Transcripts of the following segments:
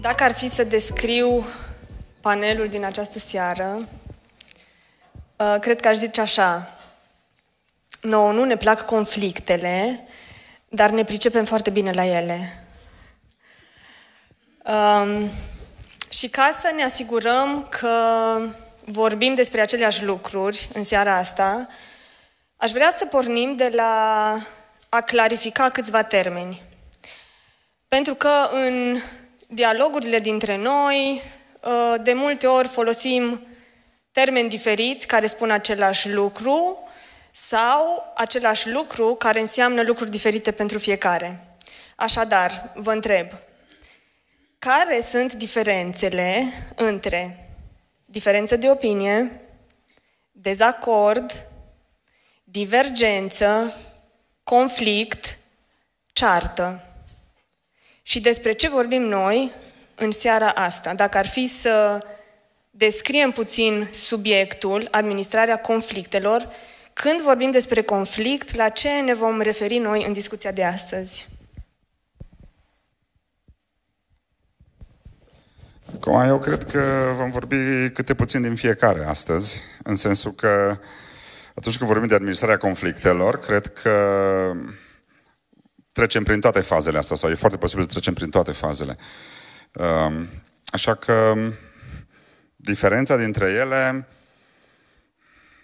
Dacă ar fi să descriu panelul din această seară, uh, cred că aș zice așa. Nouă nu ne plac conflictele, dar ne pricepem foarte bine la ele. Um, și ca să ne asigurăm că vorbim despre aceleași lucruri în seara asta, aș vrea să pornim de la a clarifica câțiva termeni. Pentru că în dialogurile dintre noi, ă, de multe ori folosim termeni diferiți care spun același lucru sau același lucru care înseamnă lucruri diferite pentru fiecare. Așadar, vă întreb, care sunt diferențele între diferență de opinie, dezacord, divergență, conflict, ceartă? Și despre ce vorbim noi în seara asta? Dacă ar fi să descriem puțin subiectul, administrarea conflictelor, când vorbim despre conflict, la ce ne vom referi noi în discuția de astăzi? Acum, eu cred că vom vorbi câte puțin din fiecare astăzi, în sensul că atunci când vorbim de administrarea conflictelor, cred că trecem prin toate fazele astea, sau e foarte posibil să trecem prin toate fazele. Um, așa că um, diferența dintre ele,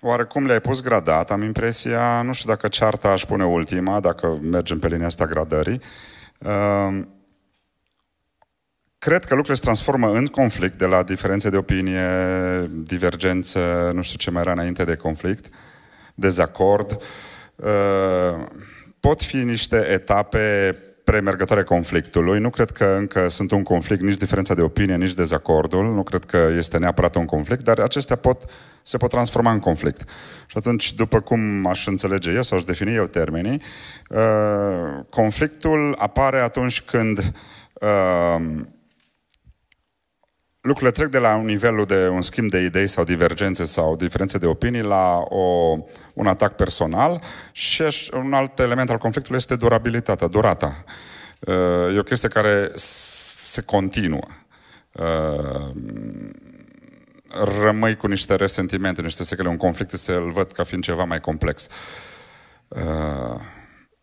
oarecum le-ai pus gradat, am impresia, nu știu dacă cearta aș pune ultima, dacă mergem pe linia asta gradării. Um, cred că lucrurile se transformă în conflict de la diferențe de opinie, divergențe, nu știu ce mai era înainte de conflict, dezacord. Uh, pot fi niște etape premergătoare conflictului. Nu cred că încă sunt un conflict, nici diferența de opinie, nici dezacordul. Nu cred că este neapărat un conflict, dar acestea pot, se pot transforma în conflict. Și atunci, după cum aș înțelege eu sau aș defini eu termenii, uh, conflictul apare atunci când uh, lucrurile trec de la un nivelul de un schimb de idei sau divergențe sau diferențe de opinii la o, un atac personal și un alt element al conflictului este durabilitatea, durata. Uh, e o chestie care se continuă. Uh, rămâi cu niște resentimente, niște secrete, Un conflict este, îl văd ca fiind ceva mai complex. Uh,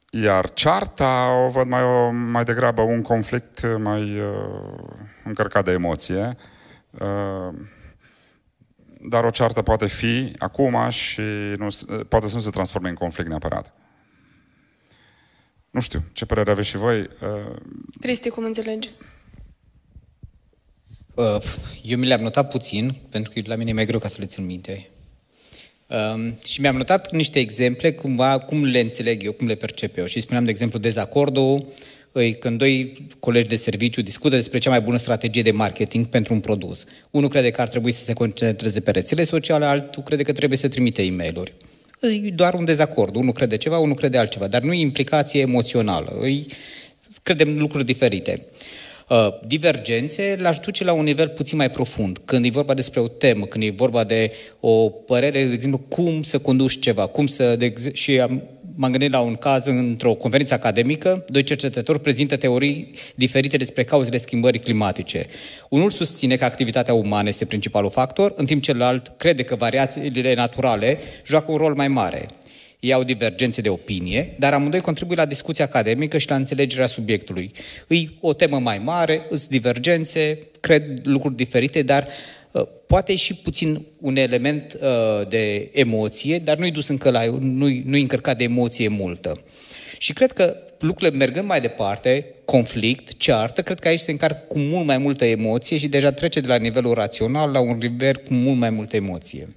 iar cearta o văd mai, mai degrabă un conflict mai încărcat de emoție, Ehm, dar o ceartă poate fi acum și nu, eh, poate să nu se transforme în conflict neapărat. Nu știu, ce părere aveți și voi? Eh, Cristi, cum înțelegi? Eh, eu mi le-am notat puțin, pentru că la mine e mai greu ca să le țin minte. Ehm, și mi-am notat niște exemple cumva, cum le înțeleg eu, cum le percep eu. Și spuneam, de exemplu, dezacordul, când doi colegi de serviciu discută despre cea mai bună strategie de marketing pentru un produs. Unul crede că ar trebui să se concentreze pe rețele sociale, altul crede că trebuie să trimite e mail E doar un dezacord. Unul crede ceva, unul crede altceva, dar nu e implicație emoțională. Îi credem lucruri diferite. Ă, divergențe l-aș duce la un nivel puțin mai profund. Când e vorba despre o temă, când e vorba de o părere, de exemplu, cum să conduci ceva, cum să, de, și am m-am gândit la un caz într-o conferință academică, doi cercetători prezintă teorii diferite despre cauzele schimbării climatice. Unul susține că activitatea umană este principalul factor, în timp celălalt crede că variațiile naturale joacă un rol mai mare. Ei au divergențe de opinie, dar amândoi contribuie la discuția academică și la înțelegerea subiectului. Îi o temă mai mare, îți divergențe, cred lucruri diferite, dar Uh, poate și puțin un element uh, de emoție, dar nu-i dus încă la, nu-i, nu încărcat de emoție multă. Și cred că lucrurile mergând mai departe, conflict, ceartă, cred că aici se încarcă cu mult mai multă emoție și deja trece de la nivelul rațional la un nivel cu mult mai multă emoție.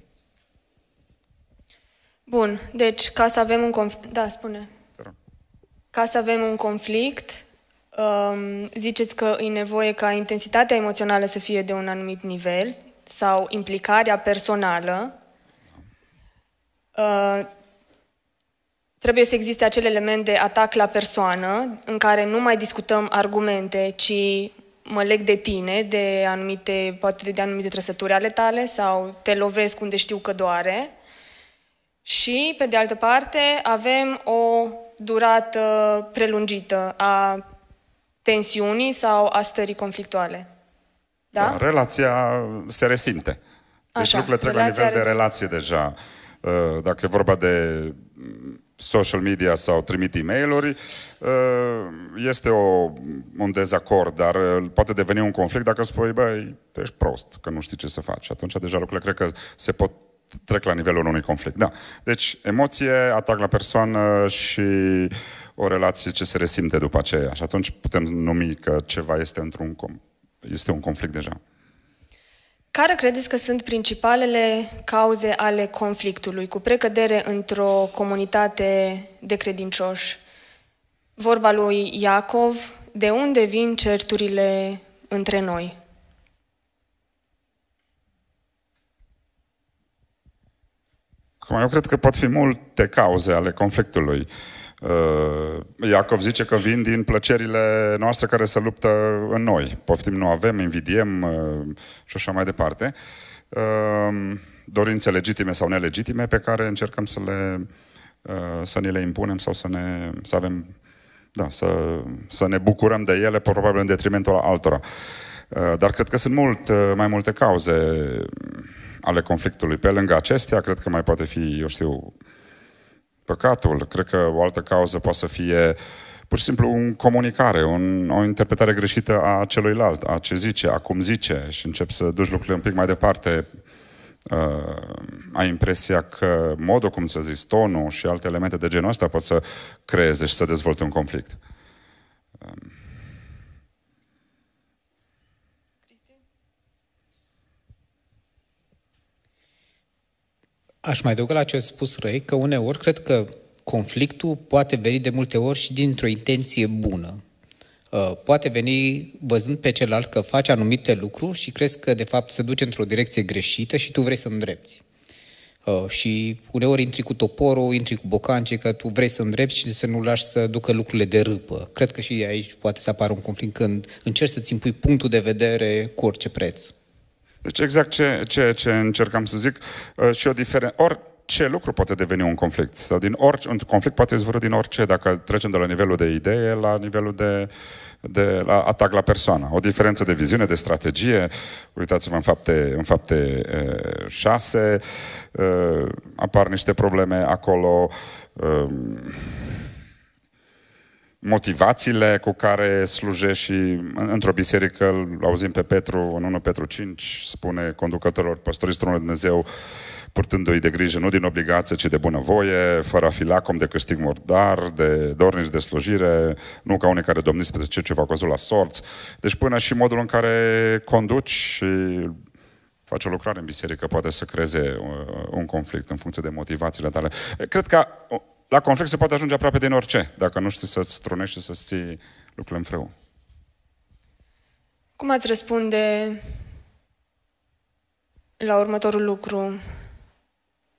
Bun, deci ca să avem un conflict... Da, spune. Ca să avem un conflict, Um, ziceți că e nevoie ca intensitatea emoțională să fie de un anumit nivel sau implicarea personală. Uh, trebuie să existe acel element de atac la persoană, în care nu mai discutăm argumente, ci mă leg de tine, de anumite, poate de anumite trăsături ale tale sau te lovesc unde știu că doare. Și, pe de altă parte, avem o durată prelungită a tensiunii sau a stării conflictuale. Da? da relația uh, se resimte. Deci Așa, lucrurile trec la nivel are... de relație deja. Uh, dacă e vorba de mm, social media sau trimit e mail uh, este o, un dezacord, dar poate deveni un conflict dacă spui, băi, tu ești prost, că nu știi ce să faci. Atunci deja lucrurile cred că se pot trec la nivelul unui conflict. Da. Deci, emoție, atac la persoană și uh, o relație ce se resimte după aceea. Și atunci putem numi că ceva este, într-un este un conflict deja. Care credeți că sunt principalele cauze ale conflictului cu precădere într-o comunitate de credincioși? Vorba lui Iacov, de unde vin certurile între noi? Acum, eu cred că pot fi multe cauze ale conflictului. Uh, Uh, Iacov zice că vin din plăcerile noastre care se luptă în noi. Poftim nu avem, invidiem uh, și așa mai departe. Uh, dorințe legitime sau nelegitime pe care încercăm să le să ni le impunem sau să ne să avem da, să, să ne bucurăm de ele, probabil în detrimentul altora. Dar cred că sunt mult, mai multe cauze ale conflictului. Pe lângă acestea, cred că mai poate fi, eu știu, păcatul. Cred că o altă cauză poate să fie pur și simplu un comunicare, un, o interpretare greșită a celuilalt, a ce zice, a cum zice și încep să duci lucrurile un pic mai departe. Uh, ai impresia că modul cum să zici, tonul și alte elemente de genul ăsta pot să creeze și să dezvolte un conflict. Uh. Aș mai adăuga la ce a spus Răi, că uneori cred că conflictul poate veni de multe ori și dintr-o intenție bună. Uh, poate veni văzând pe celălalt că face anumite lucruri și crezi că, de fapt, se duce într-o direcție greșită și tu vrei să îndrepti. Uh, și uneori intri cu toporul, intri cu bocance, că tu vrei să îndrepti și să nu lași să ducă lucrurile de râpă. Cred că și aici poate să apară un conflict când încerci să-ți impui punctul de vedere cu orice preț. Deci exact ce, ce, ce încercam să zic, uh, și o diferență. Orice lucru poate deveni un conflict. Sau din orice, un conflict poate izvorâ din orice, dacă trecem de la nivelul de idee la nivelul de, de la atac la persoană. O diferență de viziune, de strategie. Uitați-vă în fapte, în fapte e, uh, șase, e, uh, apar niște probleme acolo. E, motivațiile cu care slujești și într-o biserică, îl auzim pe Petru, în 1 Petru 5, spune conducătorilor, păstoriți tronul Dumnezeu, purtându-i de grijă, nu din obligație, ci de bunăvoie, fără a fi lacom de câștig murdar, de dornici de slujire, nu ca unii care domniți pe ce ceva căzut la sorți. Deci până și modul în care conduci și faci o lucrare în biserică poate să creeze uh, un conflict în funcție de motivațiile tale. Cred că uh, la conflict se poate ajunge aproape din orice, dacă nu știi să-ți strunești și să-ți ții lucrurile în frâu. Cum ați răspunde la următorul lucru?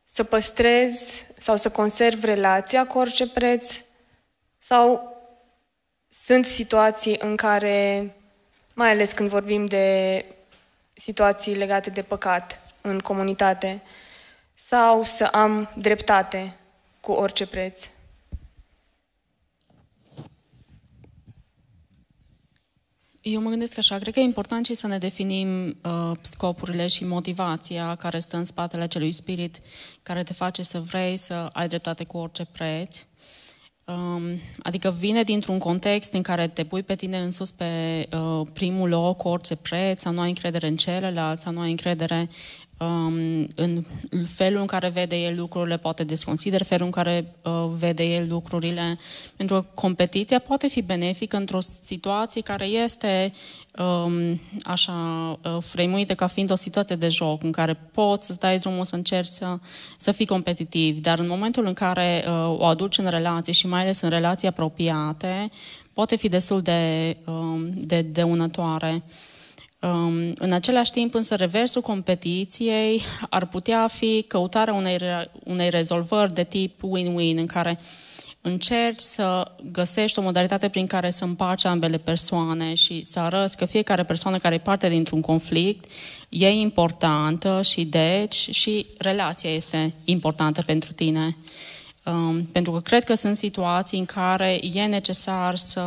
Să păstrez sau să conserv relația cu orice preț? Sau sunt situații în care, mai ales când vorbim de situații legate de păcat în comunitate, sau să am dreptate cu orice preț. Eu mă gândesc așa, cred că e important și să ne definim uh, scopurile și motivația care stă în spatele acelui spirit care te face să vrei să ai dreptate cu orice preț. Um, adică vine dintr-un context în care te pui pe tine în sus pe uh, primul loc cu orice preț, să nu ai încredere în celălalt, să nu ai încredere um, în felul în care vede el lucrurile, poate desconsider felul în care uh, vede el lucrurile, pentru că competiția poate fi benefică într-o situație care este um, așa uh, fremuită ca fiind o situație de joc în care poți să-ți dai drumul să încerci să, să fii competitiv, dar în momentul în care uh, o aduci în relație și mai ales în relații apropiate, poate fi destul de, uh, de dăunătoare. Um, în același timp, însă, reversul competiției ar putea fi căutarea unei, unei rezolvări de tip win-win, în care încerci să găsești o modalitate prin care să împaci ambele persoane și să arăți că fiecare persoană care e parte dintr-un conflict e importantă și deci și relația este importantă pentru tine. Um, pentru că cred că sunt situații în care e necesar să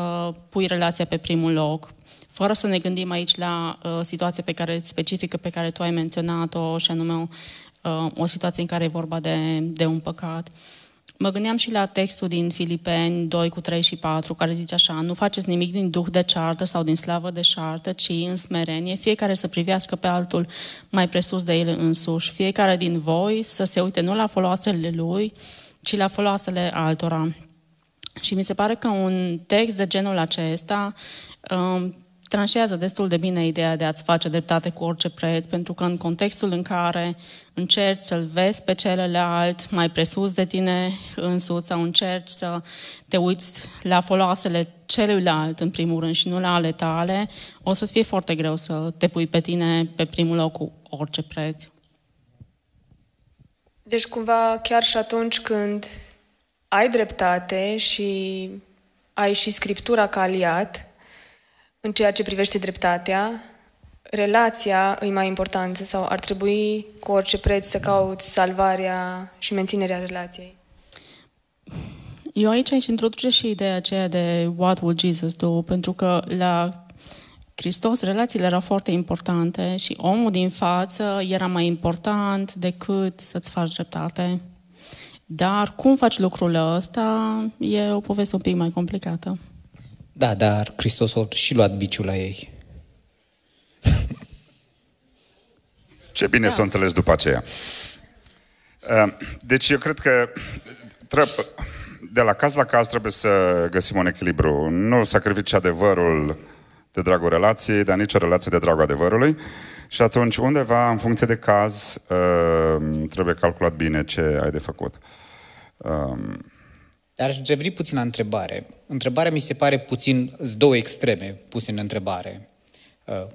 pui relația pe primul loc, fără să ne gândim aici la uh, situația pe care, specifică pe care tu ai menționat-o, și anume uh, o situație în care e vorba de, de un păcat. Mă gândeam și la textul din Filipeni 2 cu 3 și 4, care zice așa, nu faceți nimic din duh de ceartă sau din slavă de ceartă, ci în smerenie, fiecare să privească pe altul mai presus de el însuși, fiecare din voi să se uite nu la foloasele lui, ci la foloasele altora. Și mi se pare că un text de genul acesta um, tranșează destul de bine ideea de a-ți face dreptate cu orice preț, pentru că în contextul în care încerci să-l vezi pe celălalt mai presus de tine însuți sau încerci să te uiți la foloasele celuilalt în primul rând și nu la ale tale, o să-ți fie foarte greu să te pui pe tine pe primul loc cu orice preț. Deci cumva chiar și atunci când ai dreptate și ai și scriptura ca aliat, în ceea ce privește dreptatea, relația e mai importantă sau ar trebui cu orice preț să cauți salvarea și menținerea relației? Eu aici aș introduce și ideea aceea de what would Jesus do, pentru că la Hristos relațiile erau foarte importante și omul din față era mai important decât să-ți faci dreptate. Dar cum faci lucrul ăsta e o poveste un pic mai complicată. Da, dar Hristos a și luat biciul la ei. Ce bine da. s-a înțeles după aceea. Uh, deci eu cred că trebuie, de la caz la caz trebuie să găsim un echilibru. Nu sacrifici adevărul de dragul relației, dar nici o relație de dragul adevărului. Și atunci, undeva, în funcție de caz, uh, trebuie calculat bine ce ai de făcut. Um, dar aș reveni puțin la întrebare. Întrebarea mi se pare puțin două extreme puse în întrebare. Uh,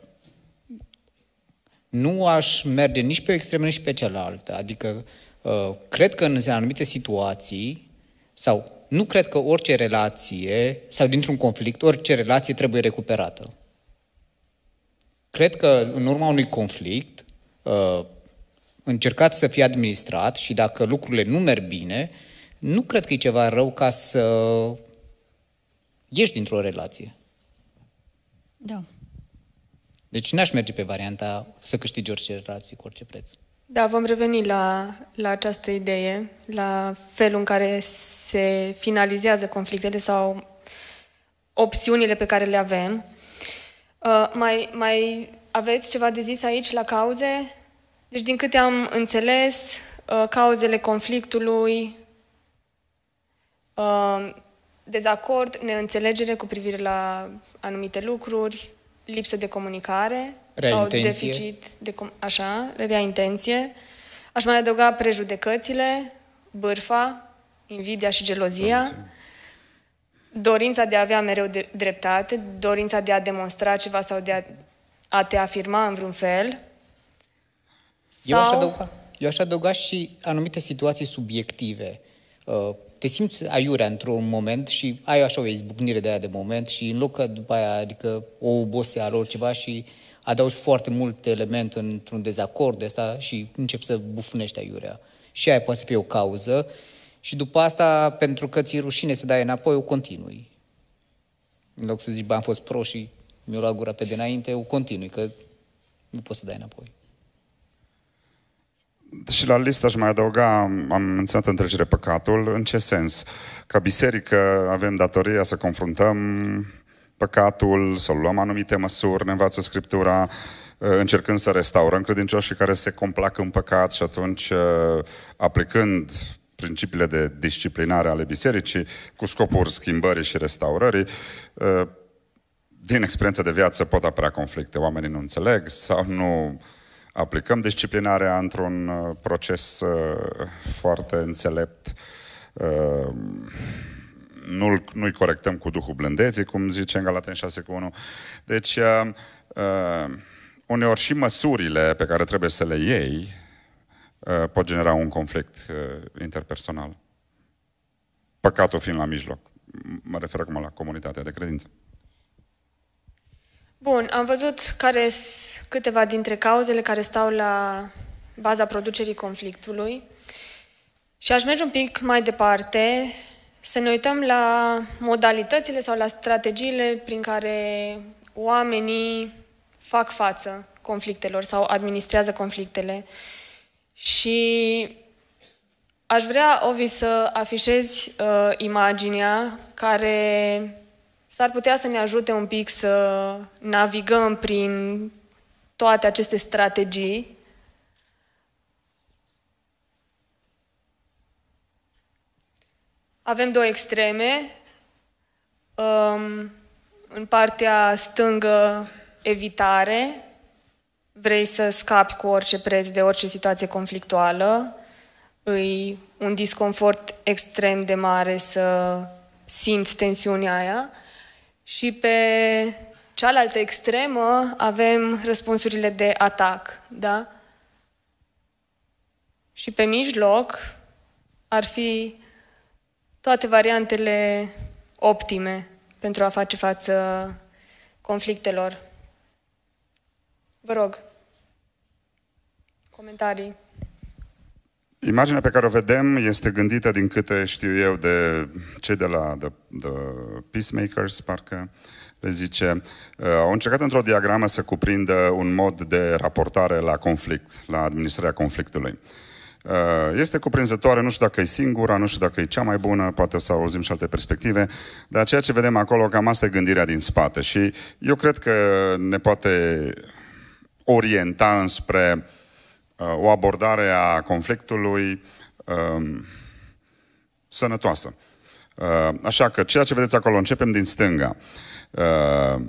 nu aș merge nici pe o extremă, nici pe cealaltă. Adică, uh, cred că în anumite situații, sau nu cred că orice relație, sau dintr-un conflict, orice relație trebuie recuperată. Cred că în urma unui conflict, uh, încercați să fie administrat și dacă lucrurile nu merg bine, nu cred că e ceva rău ca să ieși dintr-o relație. Da. Deci n-aș merge pe varianta să câștigi orice relație cu orice preț. Da, vom reveni la, la această idee, la felul în care se finalizează conflictele sau opțiunile pe care le avem. Uh, mai, mai aveți ceva de zis aici la cauze? Deci, din câte am înțeles, uh, cauzele conflictului dezacord, neînțelegere cu privire la anumite lucruri, lipsă de comunicare rea sau intenție. deficit de com- așa, rea intenție. Aș mai adăuga prejudecățile, bârfa, invidia și gelozia, dorința de a avea mereu de- dreptate, dorința de a demonstra ceva sau de a, a te afirma în vreun fel. Eu sau... aș adăuga, eu aș adăuga și anumite situații subiective. Uh, te simți aiurea într-un moment și ai așa o izbucnire de aia de moment și în loc că după aia, adică o al oriceva și adaugi foarte mult element într-un dezacord de asta și începi să bufnești aiurea. Și aia poate să fie o cauză. Și după asta, pentru că ți-e rușine să dai înapoi, o continui. În loc să zici, am fost pro și mi-o luat gura pe dinainte, o continui, că nu poți să dai înapoi și la listă aș mai adăuga, am menționat în trecere păcatul, în ce sens? Ca biserică avem datoria să confruntăm păcatul, să luăm anumite măsuri, ne învață Scriptura, ă, încercând să restaurăm credincioșii care se complac în păcat și atunci ă, aplicând principiile de disciplinare ale bisericii cu scopuri schimbării și restaurării, ă, din experiență de viață pot apărea conflicte. Oamenii nu înțeleg sau nu aplicăm disciplinarea într-un uh, proces uh, foarte înțelept. Uh, nu-l, nu-i corectăm cu Duhul blândeții, cum zice în Galaten 6 cu 1. Deci, uneori și măsurile pe care trebuie să le iei pot genera un conflict interpersonal. Păcatul fiind la mijloc. Mă refer acum la comunitatea de credință. Bun, am văzut care câteva dintre cauzele care stau la baza producerii conflictului. Și aș merge un pic mai departe, să ne uităm la modalitățile sau la strategiile prin care oamenii fac față conflictelor sau administrează conflictele. Și aș vrea, Ovi, să afișezi uh, imaginea care s-ar putea să ne ajute un pic să navigăm prin toate aceste strategii Avem două extreme. Um, în partea stângă, evitare. Vrei să scapi cu orice preț de orice situație conflictuală. Îi un disconfort extrem de mare să simți tensiunea aia. Și pe cealaltă extremă avem răspunsurile de atac, da? Și pe mijloc ar fi toate variantele optime pentru a face față conflictelor. Vă rog, comentarii. Imaginea pe care o vedem este gândită, din câte știu eu, de cei de la the, the Peacemakers, parcă, uh, zice, uh, au încercat într-o diagramă să cuprindă un mod de raportare la conflict, la administrarea conflictului. Uh, este cuprinzătoare, nu știu dacă e singura, nu știu dacă e cea mai bună, poate o să auzim și alte perspective, dar ceea ce vedem acolo, cam asta e gândirea din spate și eu cred că ne poate orienta înspre uh, o abordare a conflictului um, sănătoasă. Așa că ceea ce vedeți acolo, începem din stânga. Uh,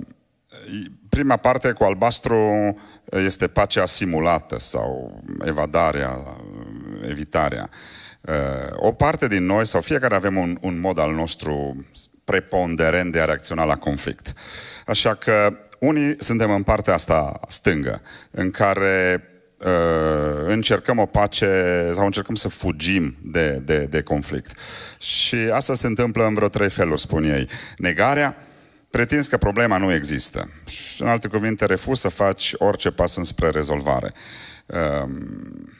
prima parte cu albastru este pacea simulată sau evadarea, evitarea. Uh, o parte din noi, sau fiecare avem un, un mod al nostru preponderent de a reacționa la conflict. Așa că unii suntem în partea asta stângă, în care uh, încercăm o pace sau încercăm să fugim de, de, de conflict. Și asta se întâmplă în vreo trei feluri, spun ei. Negarea, pretinzi că problema nu există. Și, în alte cuvinte, refuz să faci orice pas înspre rezolvare. Ehm,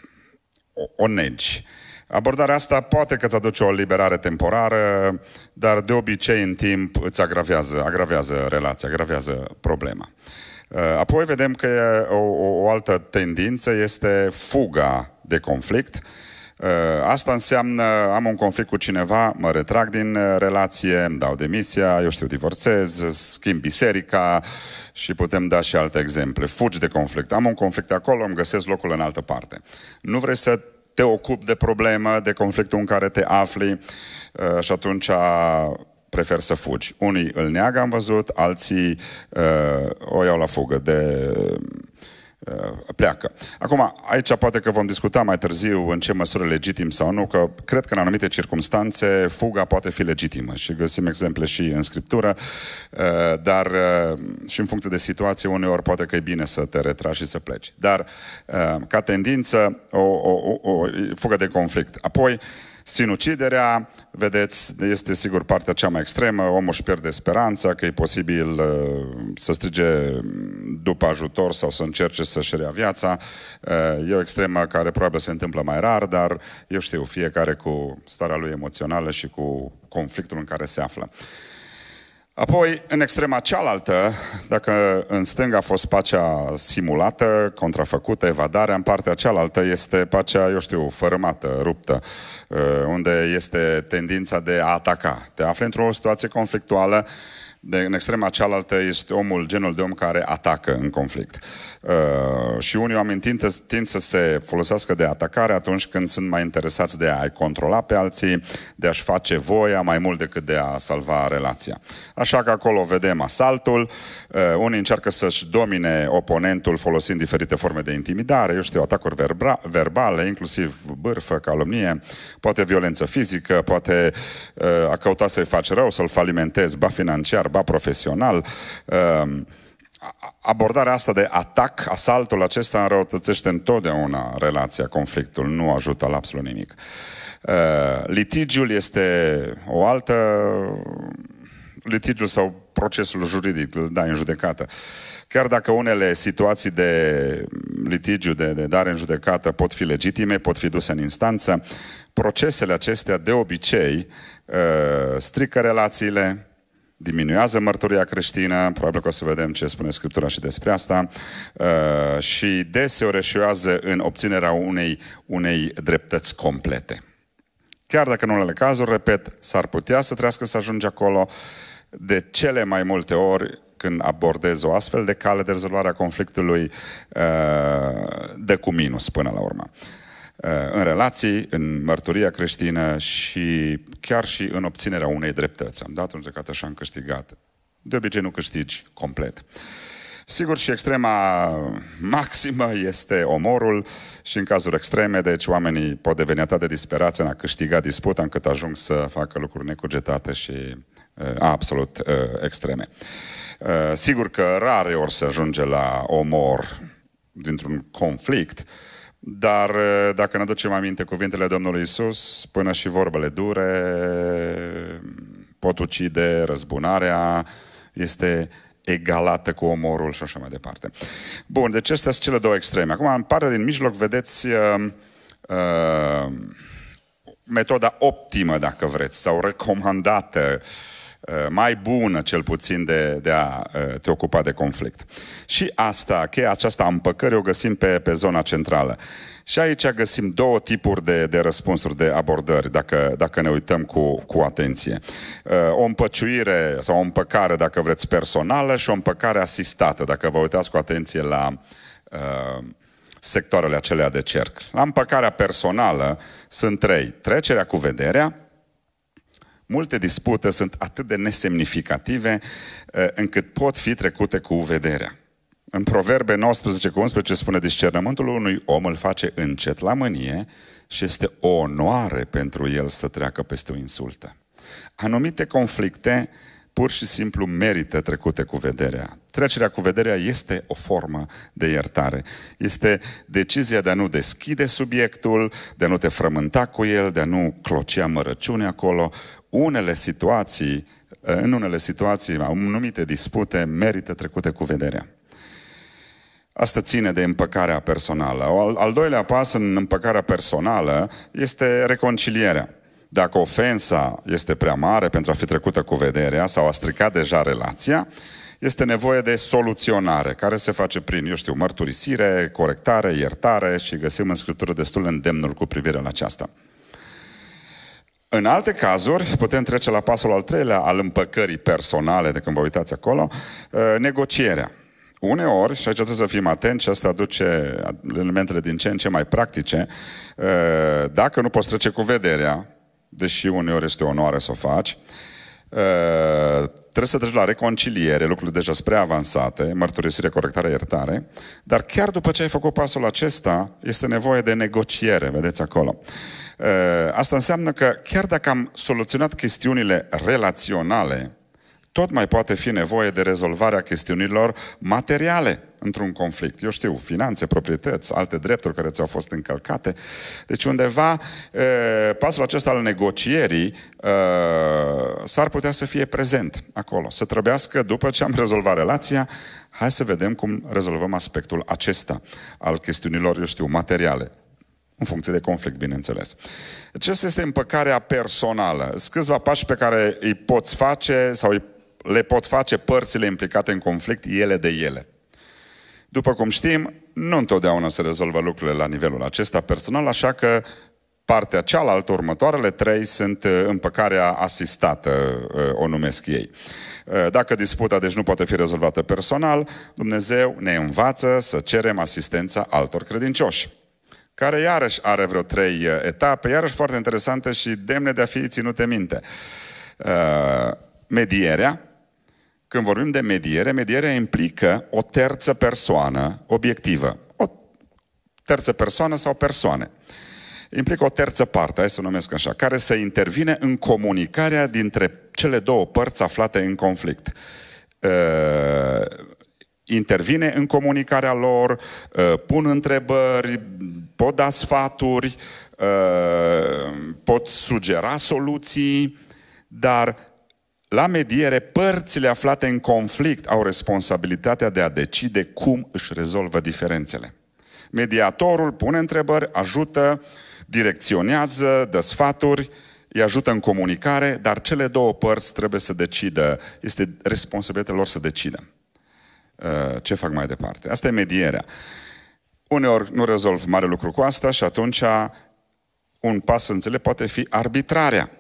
o, o negi. Abordarea asta poate că îți aduce o liberare temporară, dar de obicei în timp îți agravează, agravează relația, agravează problema. Ehm, apoi vedem că o, o altă tendință este fuga de conflict. Uh, Uh, asta înseamnă am un conflict cu cineva, mă retrag din uh, relație, îmi dau demisia, eu știu, divorțez, schimb biserica și putem da și alte exemple. Fugi de conflict. Am un conflict acolo, îmi găsesc locul în altă parte. Nu vrei să te ocupi de problemă, de conflictul în care te afli uh, și atunci prefer să fugi. Unii îl neagă, am văzut, alții o iau la fugă de Uh, pleacă. Acum, aici poate că vom discuta mai târziu în ce măsură legitim sau nu, că cred că în anumite circunstanțe fuga poate fi legitimă și găsim exemple și în Scriptură, uh, dar uh, și în funcție de situație uneori poate că e bine să te retragi și să pleci. Dar ca tendință, o, o, o, o fugă de conflict. Apoi, Sinuciderea, vedeți, este sigur partea cea mai extremă, omul își pierde speranța că e posibil uh, să strige după ajutor sau să încerce să-și rea viața. Uh, e o extremă care probabil se întâmplă mai rar, dar eu știu, fiecare cu starea lui emoțională și cu conflictul în care se află. Apoi, în extrema cealaltă, dacă în stânga a fost pacea simulată, contrafăcută, evadarea, în partea cealaltă este pacea, eu știu, fărâmată, ruptă, uh, unde este tendința de a ataca. Te afli într-o situație conflictuală de, în extrema cealaltă este omul, genul de om care atacă în conflict. Uh, și unii oameni tind, tind să se folosească de atacare atunci când sunt mai interesați de a-i controla pe alții, de a-și face voia mai mult decât de a salva relația. Așa că acolo vedem asaltul, uh, unii încearcă să-și domine oponentul folosind diferite forme de intimidare, eu știu, atacuri verbra, verbale, inclusiv bârfă, calomnie, poate violență fizică, poate uh, a căuta să-i faci rău, să-l falimentezi, ba financiar, ba ceva profesional. Ehm, abordarea asta de atac, asaltul acesta înrăutățește întotdeauna relația, conflictul, nu ajută la absolut nimic. Ehm, litigiul este o altă... Litigiul sau procesul juridic, îl dai în judecată. Chiar dacă unele situații de litigiu, de, de dare în judecată pot fi legitime, pot fi duse în instanță, procesele acestea de obicei ehm, strică relațiile, diminuează mărturia creștină, probabil că o să vedem ce spune Scriptura și despre asta, uh, și deseori eșuează în obținerea unei, unei dreptăți complete. Chiar dacă în unele cazuri, repet, s-ar putea să trească să ajungi acolo, de cele mai multe ori când abordez o astfel de cale de rezolvare a conflictului, uh, de cu minus până la urmă. Uh, Uh, în relații, în mărturia creștină și chiar și în obținerea unei dreptăți. Am dat un judecată și am câștigat. De obicei nu câștigi complet. Sigur, și extrema maximă este omorul și în cazuri extreme, deci oamenii pot deveni atât de disperați în a câștiga disputa încât ajung să facă lucruri necugetate și uh, absolut uh, extreme. Uh, sigur că rare ori se ajunge la omor dintr-un conflict, uh, dar eh, dacă ne aducem aminte cuvintele Domnului Isus, până și vorbele dure pot ucide, răzbunarea este egalată cu omorul și așa mai departe. Bun, deci acestea sunt cele două extreme. Acum, în partea din mijloc, vedeți uh, uh, metoda optimă, dacă vreți, sau recomandată uh, Uh, mai bună, cel puțin, de, de a uh, te ocupa de conflict. Și asta, cheia aceasta a împăcării, o găsim pe, pe zona centrală. Și aici găsim două tipuri de, de răspunsuri, de abordări, dacă, dacă ne uităm cu, cu atenție. Uh, o împăciuire sau o împăcare, dacă vreți, personală și o împăcare asistată, dacă vă uitați cu atenție la uh, sectoarele acelea de cerc. La împăcarea personală sunt trei. Trecerea cu vederea, Multe dispute sunt atât de nesemnificative eh, încât pot fi trecute cu vederea. În Proverbe 19 cu 11 spune discernământul unui om îl face încet la mânie și este o onoare pentru el să treacă peste o insultă. Anumite conflicte pur și simplu merită trecute cu vederea. Trecerea cu vederea este o formă de iertare. Este decizia de a nu deschide subiectul, de a nu te frământa cu el, de a nu clocea mărăciune acolo. Unele situații, în unele situații, anumite dispute merită trecute cu vederea. Asta ține de împăcarea personală. Al, al doilea pas în împăcarea personală este reconcilierea. Dacă ofensa este prea mare pentru a fi trecută cu vederea sau a stricat deja relația, este nevoie de soluționare, care se face prin, eu știu, mărturisire, corectare, iertare și găsim în Scriptură destul de îndemnul cu privire la aceasta. În alte cazuri, putem trece la pasul al treilea al împăcării personale, de când vă uitați acolo, ă, negocierea. Uneori, și aici trebuie să fim atenți, și asta aduce elementele din ce în ce mai practice, ă, dacă nu poți trece cu vederea, deși uneori este onoare să o faci, Eh, trebuie să treci la reconciliere, lucruri deja spre avansate, mărturisire, corectare, iertare, dar chiar după ce ai făcut pasul acesta, este nevoie de negociere, vedeți acolo. Eh, asta înseamnă că chiar dacă am soluționat chestiunile relaționale, tot mai poate fi nevoie de rezolvarea chestiunilor materiale într-un conflict. Eu știu, finanțe, proprietăți, alte drepturi care ți-au fost încălcate. Deci undeva pasul acesta al negocierii s-ar putea să fie prezent acolo. Să trebuiască, după ce am rezolvat relația, hai să vedem cum rezolvăm aspectul acesta al chestiunilor, eu știu, materiale. În funcție de conflict, bineînțeles. Deci este împăcarea personală. Sunt câțiva pași pe care îi poți face sau îi le pot face părțile implicate în conflict ele de ele. După cum știm, nu întotdeauna se rezolvă lucrurile la nivelul acesta personal, așa că partea cealaltă, următoarele trei, sunt uh, împăcarea asistată, uh, o numesc ei. Uh, dacă disputa deci nu poate fi rezolvată personal, Dumnezeu ne învață să cerem asistența altor credincioși care iarăși are vreo trei etape, iarăși foarte interesante și demne de a fi ținute minte. Medierea, când vorbim de mediere, medierea implică o terță persoană obiectivă. O terță persoană sau persoane. Implică o terță parte, hai să o numesc așa, care se intervine în comunicarea dintre cele două părți aflate în conflict. Uh, intervine în comunicarea lor, uh, pun întrebări, pot da sfaturi, uh, pot sugera soluții, dar la mediere, părțile aflate în conflict au responsabilitatea de a decide cum își rezolvă diferențele. Mediatorul pune întrebări, ajută, direcționează, dă sfaturi, îi ajută în comunicare, dar cele două părți trebuie să decidă. Este responsabilitatea lor să decidă uh, ce fac mai departe. Asta e medierea. Uneori nu rezolv mare lucru cu asta și atunci un pas înțelept poate fi arbitrarea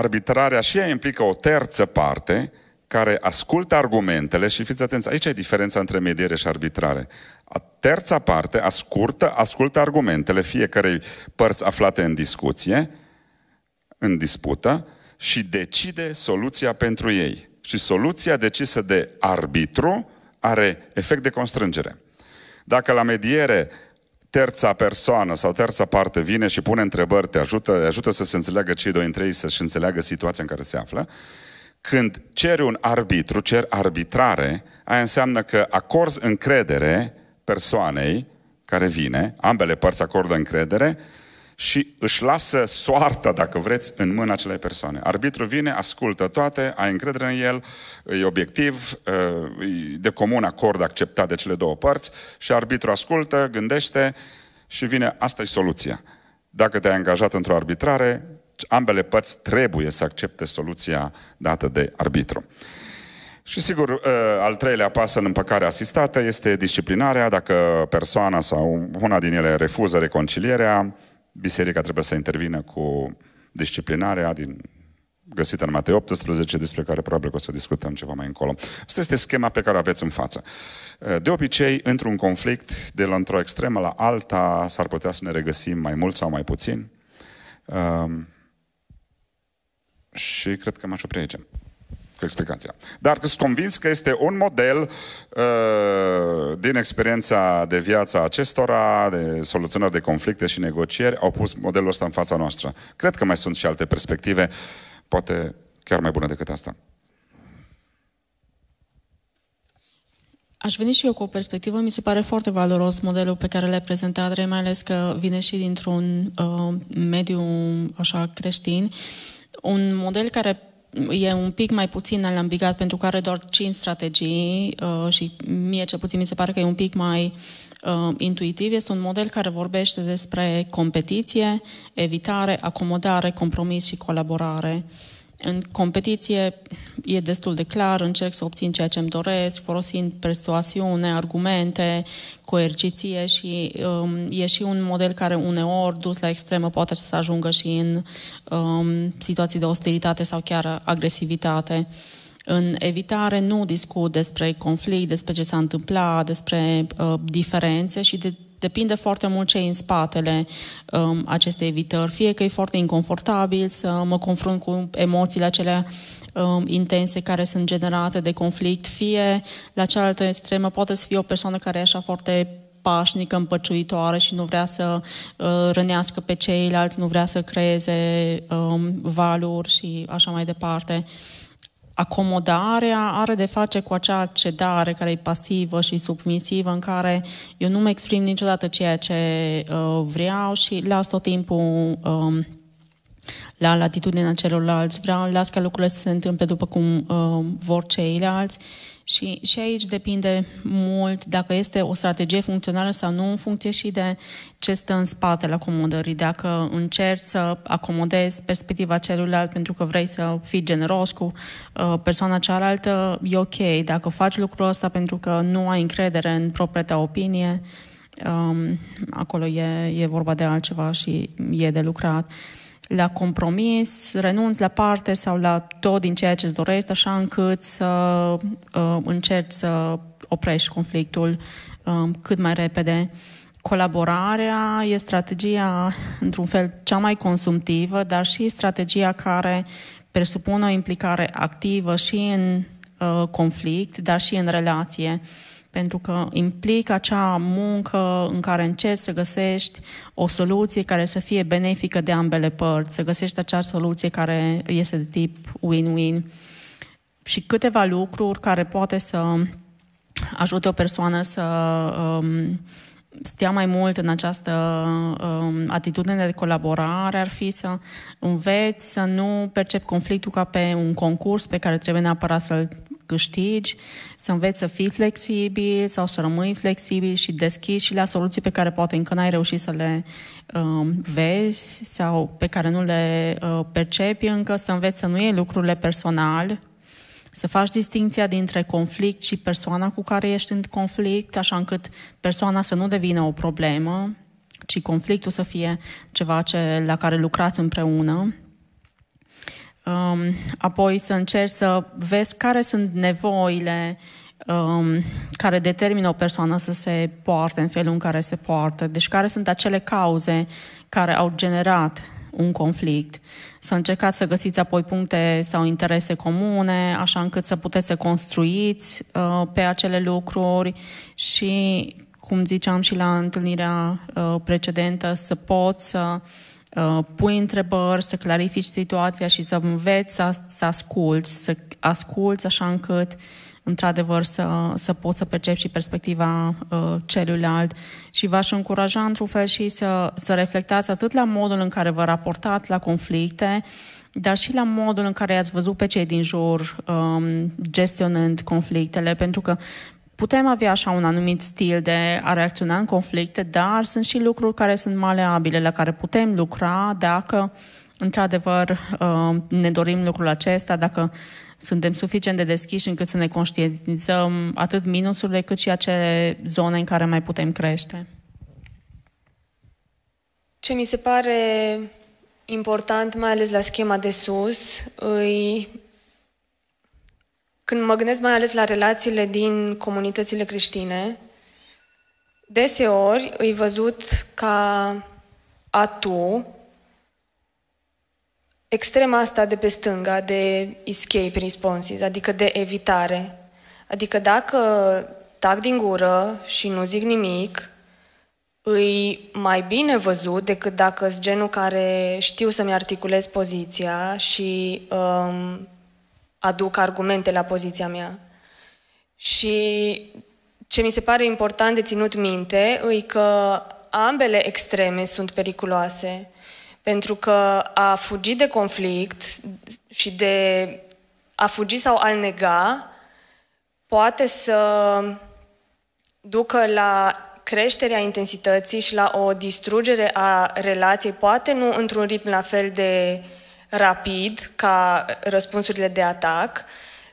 arbitrarea și ea implică o terță parte care ascultă argumentele și fiți atenți, aici e diferența între mediere și arbitrare. A terța parte ascultă, ascultă argumentele fiecarei părți aflate în discuție, în dispută, și decide soluția pentru ei. Și soluția decisă de arbitru are efect de constrângere. Dacă la mediere terța persoană sau terța parte vine și pune întrebări, te ajută, ajută să se înțeleagă cei doi între ei, să-și înțeleagă situația în care se află, când ceri un arbitru, cer arbitrare, aia înseamnă că acorzi încredere persoanei care vine, ambele părți acordă încredere și își lasă soarta, dacă vreți, în mâna acelei persoane. Arbitru vine, ascultă toate, ai încredere în el, e obiectiv, de comun acord acceptat de cele două părți și arbitru ascultă, gândește și vine, asta e soluția. Dacă te-ai angajat într-o arbitrare, ambele părți trebuie să accepte soluția dată de arbitru. Și sigur, al treilea pas în împăcare asistată este disciplinarea. Dacă persoana sau una din ele refuză reconcilierea, biserica trebuie să intervină cu disciplinarea din găsită în Matei 18, despre care probabil că o să discutăm ceva mai încolo. Asta este schema pe care o aveți în față. De obicei, într-un conflict, de la într-o extremă la alta, s-ar putea să ne regăsim mai mult sau mai puțin. Um, și cred că m-aș opri aici cu explicația. Dar sunt convins că este un model uh, din experiența de viață a acestora, de soluționări de conflicte și negocieri, au pus modelul ăsta în fața noastră. Cred că mai sunt și alte perspective, poate chiar mai bune decât asta. Aș veni și eu cu o perspectivă. Mi se pare foarte valoros modelul pe care l-ai prezentat, Andrei, mai ales că vine și dintr-un uh, mediu așa creștin. Un model care e un pic mai puțin alambigat pentru că are doar 5 strategii uh, și mie ce puțin mi se pare că e un pic mai uh, intuitiv. Este un model care vorbește despre competiție, evitare, acomodare, compromis și colaborare. Uh, în competiție e destul de clar, încerc să obțin ceea ce îmi doresc, folosind persoasiune, argumente, coerciție și um, e și un model care uneori, dus la extremă, poate să ajungă și în um, situații de ostilitate sau chiar agresivitate. În evitare nu discut despre conflict, despre ce s-a întâmplat, despre uh, diferențe și de Depinde foarte mult ce e în spatele um, acestei evitări. Fie că e foarte inconfortabil să mă confrunt cu emoțiile acelea um, intense care sunt generate de conflict, fie la cealaltă extremă poate să fie o persoană care e așa foarte pașnică, împăciuitoare și nu vrea să uh, rănească pe ceilalți, nu vrea să creeze um, valuri și așa mai departe acomodarea are de face cu acea cedare care e pasivă și submisivă, în care eu nu mi exprim niciodată ceea ce uh, vreau și las tot timpul uh, la latitudinea celorlalți, vreau, las ca lucrurile să se întâmple după cum uh, vor ceilalți și, și aici depinde mult dacă este o strategie funcțională sau nu, în funcție și de ce stă în spatele acomodării. Dacă încerci să acomodezi perspectiva celuilalt pentru că vrei să fii generos cu uh, persoana cealaltă, e ok. Dacă faci lucrul ăsta pentru că nu ai încredere în propria ta opinie, um, acolo e, e vorba de altceva și e de lucrat la compromis, renunți la parte sau la tot din ceea ce îți dorești, așa încât să uh, încerci să oprești conflictul uh, cât mai repede. Colaborarea e strategia, într-un fel, cea mai consumtivă, dar și strategia care presupune o implicare activă și în uh, conflict, dar și în relație. Uh, pentru că implică acea muncă în care încerci să găsești o soluție care să fie benefică de ambele părți, să găsești acea soluție care este de tip win-win și câteva lucruri care poate să ajute o persoană să um, stea mai mult în această um, atitudine de colaborare ar fi să înveți să nu percepi conflictul ca pe un concurs pe care trebuie neapărat să-l câștigi, să înveți să fii flexibil sau să rămâi flexibil și deschis și la soluții pe care poate încă n-ai reușit să le um, vezi sau pe care nu le uh, percepi încă, să înveți să nu iei lucrurile personal, să faci distinția dintre conflict și persoana cu care ești în conflict, așa încât persoana să nu devină o problemă, ci conflictul să fie ceva ce, la care lucrați împreună um, apoi să încerci să vezi care sunt nevoile um, care determină o persoană să se poarte în felul în care se poartă, deci care sunt acele cauze care au generat un conflict, să încercați să găsiți apoi puncte sau interese comune, așa încât să puteți să construiți uh, pe acele lucruri și, cum ziceam și la întâlnirea uh, precedentă, să poți să uh, Uh, pui întrebări, să clarifici situația și să înveți să, să asculți, să asculți așa încât într-adevăr să, să poți să percepi și perspectiva uh, celuilalt și v-aș încuraja într-un fel și să, să reflectați atât la modul în care vă raportați la conflicte, dar și la modul în care i-ați văzut pe cei din jur um, gestionând conflictele, pentru că putem avea așa un anumit stil de a reacționa în conflicte, dar sunt și lucruri care sunt maleabile, la care putem lucra dacă, într-adevăr, uh, ne dorim lucrul acesta, dacă suntem suficient de deschiși încât să ne conștientizăm atât minusurile cât și acele zone în care mai putem crește. Ce mi se pare important, mai ales la schema de sus, îi când mă gândesc mai ales la relațiile din comunitățile creștine, deseori îi văzut ca atu extrema asta de pe stânga, de escape responses, adică de evitare. Adică dacă tac din gură și nu zic nimic, îi mai bine văzut decât dacă sunt genul care știu să-mi articulez poziția și um, aduc argumente la poziția mea. Și ce mi se pare important de ținut minte e că ambele extreme sunt periculoase, pentru că a fugi de conflict și de a fugi sau a nega poate să ducă la creșterea intensității și la o distrugere a relației, poate nu într-un ritm la fel de uh, rapid ca răspunsurile de atac,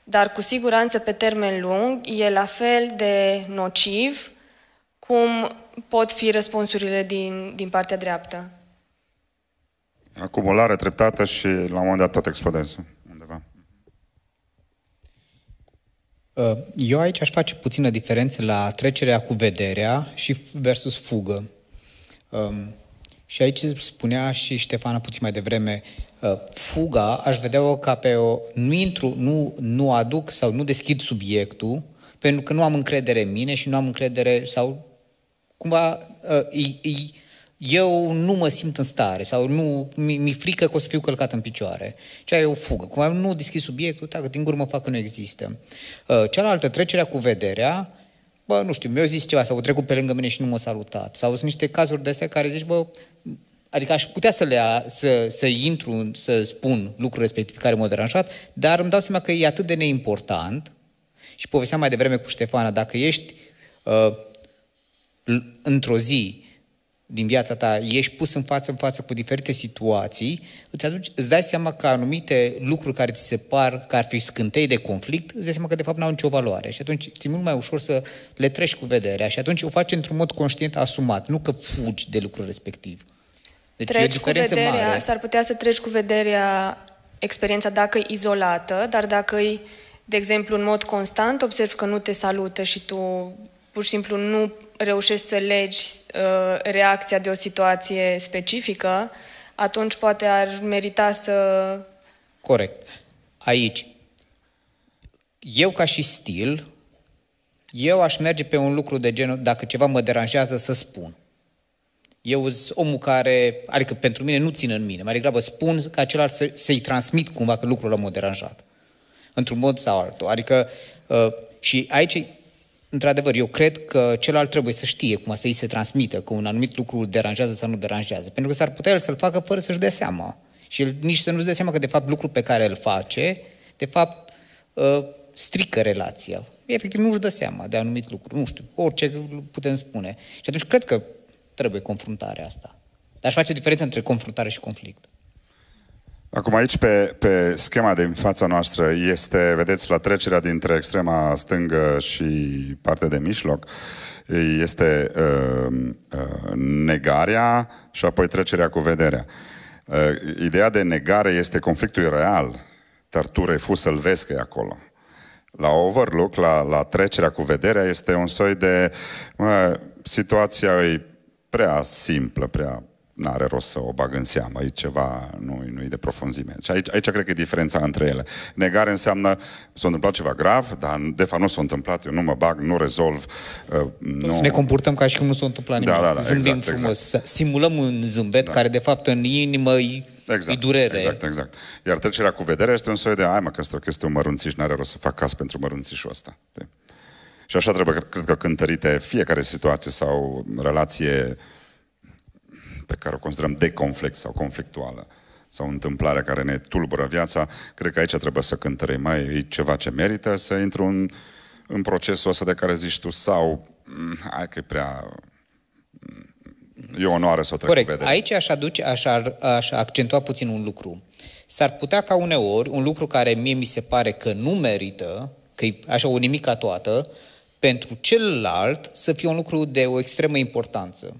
dar cu siguranță pe termen lung e la fel de nociv cum pot fi răspunsurile din, din partea dreaptă. Acumulare treptată și la un moment dat tot explodează undeva. Uh, eu aici aș face puțină diferență la trecerea cu vederea și versus fugă. Um, și aici spunea și Ștefana puțin mai devreme, Uh, fuga aș vedea-o ca pe o... Nu intru, nu, nu aduc sau nu deschid subiectul pentru că nu am încredere în mine și nu am încredere sau cumva uh, eu nu mă simt în stare sau nu, mi, mi frică că o să fiu călcat în picioare. Și aia e o fugă. Cumva nu deschid subiectul, dacă din gură mă fac că nu există. Uh, cealaltă, trecerea cu vederea, bă, nu știu, mi-au zis ceva sau au trecut pe lângă mine și nu m-a salutat. Sau sunt niște cazuri de astea care zici, bă, Adică aș putea să, le, a, să, să intru, să spun lucrul respectiv care m-a deranjat, dar îmi dau seama că e atât de neimportant și povesteam mai devreme cu Ștefana, dacă ești uh, într-o zi din viața ta, ești pus în față în față cu diferite situații, îți, aduci, îți dai seama că anumite lucruri care ți se par că ar fi scântei de conflict, îți dai seama că de fapt n-au nicio valoare și atunci ți mult mai ușor să le treci cu vederea și atunci o faci într-un mod conștient asumat, nu că fugi de lucrul respectiv. Deci treci e o cu vederea, mare. S-ar putea să treci cu vederea experiența dacă e izolată, dar dacă e, de exemplu, în mod constant, observi că nu te salută și tu pur și simplu nu reușești să legi uh, reacția de o situație specifică, atunci poate ar merita să... Corect. Aici, eu ca și stil, eu aș merge pe un lucru de genul, dacă ceva mă deranjează, să spun. Eu sunt omul care, adică pentru mine nu țin în mine, mai degrabă spun că acela să, să-i transmit cumva că lucrul ăla m-a deranjat. Într-un mod sau altul. Adică, uh, și aici, într-adevăr, eu cred că celălalt trebuie să știe cum să-i se transmită că un anumit lucru îl deranjează sau nu deranjează. Pentru că s-ar putea el să-l facă fără să-și dea seama. Și el nici să nu-și dea seama că, de fapt, lucrul pe care îl face, de fapt, uh, strică relația. Efectiv, nu-și dă seama de anumit lucru. Nu știu, orice putem spune. Și atunci, cred că Trebuie confruntarea asta. Dar aș face diferența între confruntare și conflict. Acum aici, pe, pe schema din fața noastră, este, vedeți, la trecerea dintre extrema stângă și partea de mijloc, este uh, uh, negarea și apoi trecerea cu vederea. Uh, ideea de negare este conflictul real, dar tu refuzi să-l vezi că e acolo. La overlook, la, la trecerea cu vederea, este un soi de mă, situația e prea simplă, prea n-are rost să o bag în seamă, e ceva, nu, nu i de profunzime. Și aici, aici cred că e diferența între ele. Negare înseamnă, s-a întâmplat ceva grav, dar de fapt nu s-a întâmplat, eu nu mă bag, nu rezolv. Uh, nu... Să ne comportăm ca și cum nu s-a întâmplat da, nimic. Da, da, da, Zâmbim exact, frumos, exact. simulăm un zâmbet da. care de fapt în inimă e Exact, e durere. Exact, exact. Iar trecerea cu vedere este un soi de, ai mă, că este o chestie un mărunțiș, n-are rost să fac cas pentru mărunțișul ăsta. De? Și așa trebuie, cred că, cântărite fiecare situație sau relație pe care o considerăm de conflict sau conflictuală sau întâmplarea care ne tulbură viața, cred că aici trebuie să cântărim. Mai e ceva ce merită să intru în, în procesul ăsta de care zici tu sau mm, hai că e prea mm, e onoare să o trec Corect. Vedere. Aici aș, aduce, aș, aș accentua puțin un lucru. S-ar putea ca uneori un lucru care mie mi se pare că nu merită, că e așa o nimica toată, pentru celălalt să fie un lucru de o extremă importanță.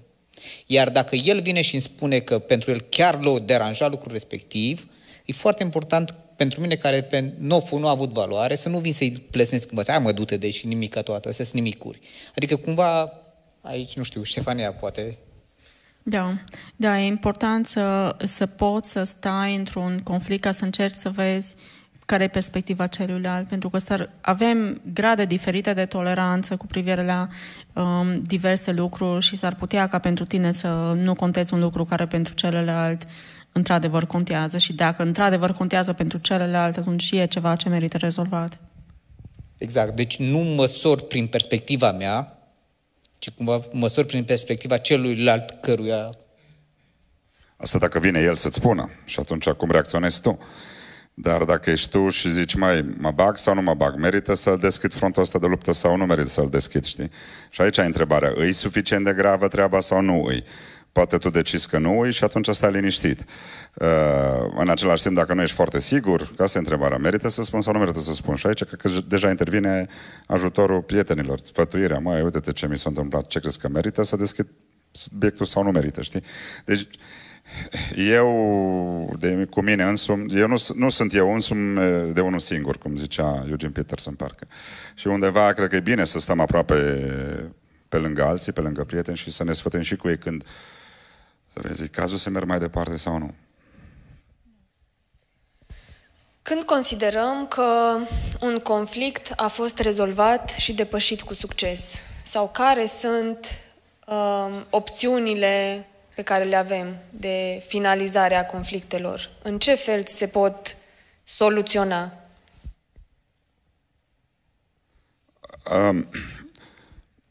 Iar dacă el vine și îmi spune că pentru el chiar l-o deranja lucrul respectiv, e foarte important pentru mine care pe nofu nu a avut valoare, să nu vin să-i plesnesc în băț. mă, du-te de aici, nimic ca toată, astea sunt nimicuri. Adică cumva, aici, nu știu, Ștefania poate da, da, e important să, să poți să stai într-un conflict ca să încerci să vezi uh, care e perspectiva celuilalt, pentru că avem grade diferite de toleranță cu privire la um, diverse lucruri și s-ar putea ca pentru tine să nu contezi un lucru care pentru celălalt într-adevăr contează și dacă într-adevăr contează pentru celălalt, atunci e ceva ce merită rezolvat. Exact. Deci nu măsor prin perspectiva mea, ci cumva măsor prin perspectiva celuilalt căruia... Asta dacă vine el să-ți spună și atunci cum reacționezi tu. Dar dacă ești tu și zici, mai, mă bag sau nu mă bag, merită să-l deschid frontul ăsta de luptă sau nu merită să-l deschid, știi? Și aici e întrebarea, îi suficient de gravă treaba sau nu îi? Poate tu decizi că nu îi și atunci stai liniștit. Uh, în același timp, dacă nu ești foarte sigur, că asta e întrebarea, merită să spun sau nu merită să spun? Și aici cred că deja intervine ajutorul prietenilor, sfătuirea, mai uite-te ce mi s-a întâmplat, ce crezi că merită să deschid subiectul sau nu merită, știi? Deci, eu, de, cu mine însumi, eu nu, nu sunt eu însumi eh, de unul singur, cum zicea Eugene Peterson, parcă. Și undeva cred că e bine să stăm aproape pe lângă alții, pe lângă prieteni și să ne sfătuim și cu ei când să vezi, cazul să merg mai departe sau nu. Când considerăm că un conflict a fost rezolvat și depășit cu succes? Sau care sunt uh, opțiunile pe care le avem de finalizare a conflictelor? În ce fel se pot soluționa? Um...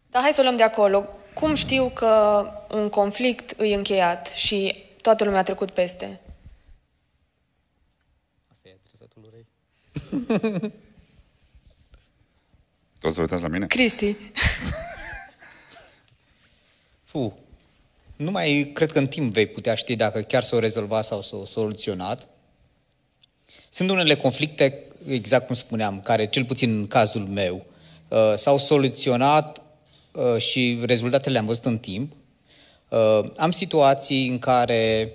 Dar hai să o luăm de acolo. Cum știu că un conflict îi încheiat și toată lumea a trecut peste? Asta e adresatul lui Toți vă uitați la mine? Cristi. Fu. Nu mai cred că în timp vei putea ști dacă chiar s-au rezolvat sau s-au soluționat. Sunt unele conflicte, exact cum spuneam, care, cel puțin în cazul meu, uh, s-au soluționat uh, și rezultatele le-am văzut în timp. Uh, am situații în care,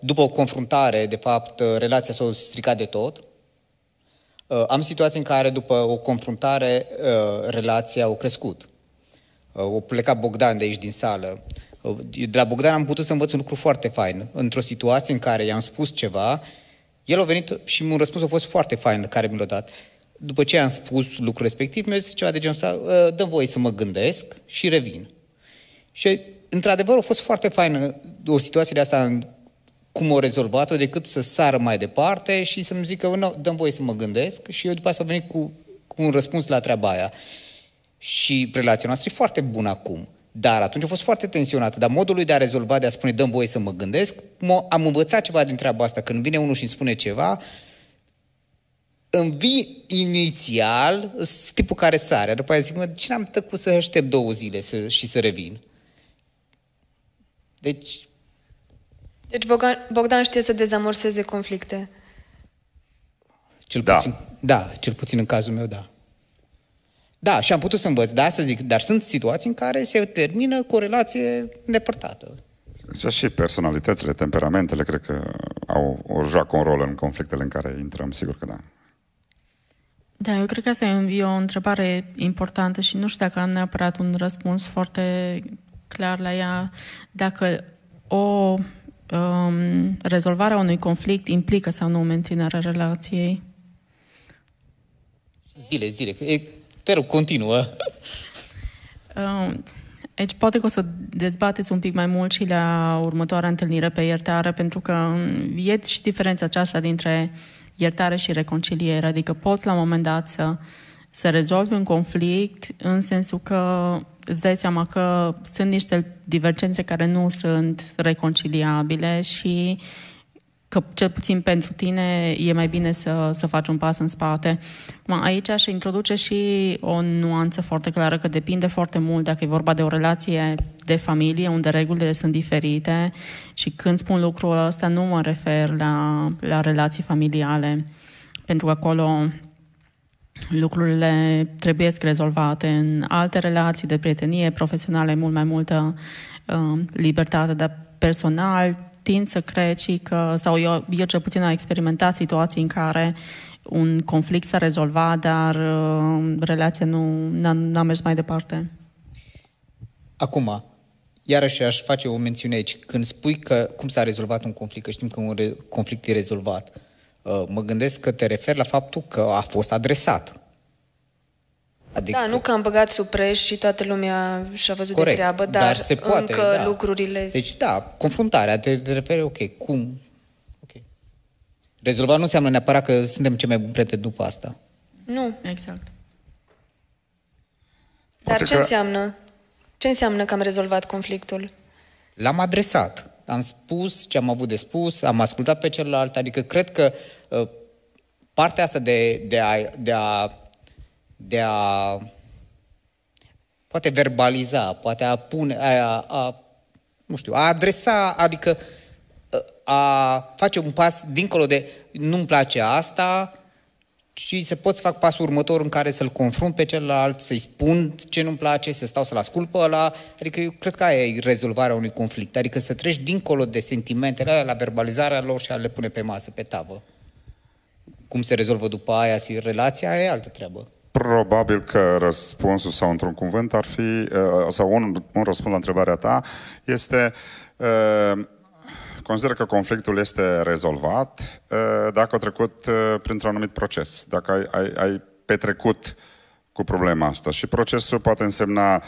după o confruntare, de fapt, relația s-a stricat de tot. Am situații în care, după o confruntare, relația a crescut. O pleca Bogdan de aici din sală. De la Bogdan am putut să învăț un lucru foarte fain. Într-o situație în care i-am spus ceva, el a venit și un răspuns a fost foarte fain care mi l-a dat. După ce am spus lucrul respectiv, mi-a zis ceva de genul ăsta, ă, dă voie să mă gândesc și revin. Și, într-adevăr, a fost foarte faină uh, o situație de asta cum o rezolvat-o, decât să sară mai departe și să-mi zică, nu, dăm voie să mă gândesc și eu după asta am venit cu, cu un răspuns la treaba aia. Și relația noastră e foarte bună acum. Dar atunci a fost foarte tensionată, dar modul lui de a rezolva, de a spune dăm voie să mă gândesc, am învățat ceva din treaba asta. Când vine unul și îmi spune ceva, îmi vii inițial tipul care sare. După aia zic, mă, ce n-am tăcut să aștept două zile să, și să revin? Deci... Deci Bogdan, Bogdan știe să dezamorseze conflicte. Cel da. puțin, da. da, cel puțin în cazul meu, da. Da, și am putut să învăț, da, să zic, dar sunt situații în care se termină cu o relație îndepărtată. Și, și personalitățile, temperamentele, cred că au, o joacă un rol în conflictele în care intrăm, sigur că da. Da, eu cred că asta e o întrebare importantă și nu știu dacă am neapărat un răspuns foarte clar la ea. Dacă o um, a unui conflict implică sau nu menținerea relației? Zile, zile. Te rog, continuă. Um, deci poate că o să dezbateți un pic mai mult și la următoarea întâlnire pe iertare, pentru că um, e și diferența aceasta dintre iertare și reconciliere. Adică poți la un moment dat să, să rezolvi un conflict în sensul că îți dai seama că sunt niște divergențe care nu sunt reconciliabile și că cel puțin pentru tine e mai bine să, să faci un pas în spate. Aici aș introduce și o nuanță foarte clară, că depinde foarte mult dacă e vorba de o relație de familie, unde regulile sunt diferite și când spun lucrul ăsta nu mă refer la, la relații familiale, pentru că acolo lucrurile trebuie rezolvate în alte relații de prietenie profesionale, mult mai multă uh, libertate, dar personal tind să cred și că, sau eu, eu cel puțin am experimentat situații în care un conflict s-a rezolvat, dar uh, relația nu n-a, n-a mers mai departe. Acum, iarăși aș face o mențiune aici. Când spui că cum s-a rezolvat un conflict, că știm că un re- conflict e rezolvat, uh, mă gândesc că te referi la faptul că a fost adresat. Adică... Da, nu că am băgat sub preș și toată lumea și-a văzut Corect, de treabă, dar, dar se poate, încă da. lucrurile... Deci, da, confruntarea, te, te referi, ok, cum? okay rezolvarea nu înseamnă neapărat că suntem cei mai buni prieteni după asta. Nu. Exact. Poate dar ce că... înseamnă? Ce înseamnă că am rezolvat conflictul? L-am adresat. Am spus ce am avut de spus, am ascultat pe celălalt, adică cred că uh, partea asta de, de a, de a de a poate verbaliza, poate a pune, a, a, nu știu, a adresa, adică a face un pas dincolo de nu-mi place asta și să pot să fac pasul următor în care să-l confrunt pe celălalt, să-i spun ce nu-mi place, să stau să-l ascult pe ăla. Adică eu cred că aia e rezolvarea unui conflict. Adică să treci dincolo de sentimentele alea, la verbalizarea lor și a le pune pe masă, pe tavă. Cum se rezolvă după aia și relația, e altă treabă. Probabil că răspunsul sau într-un cuvânt ar fi, uh, sau un, un răspuns la întrebarea ta, este uh, consider că conflictul este rezolvat uh, dacă a trecut printr-un anumit proces, dacă ai, ai, ai petrecut cu problema asta. Și procesul poate însemna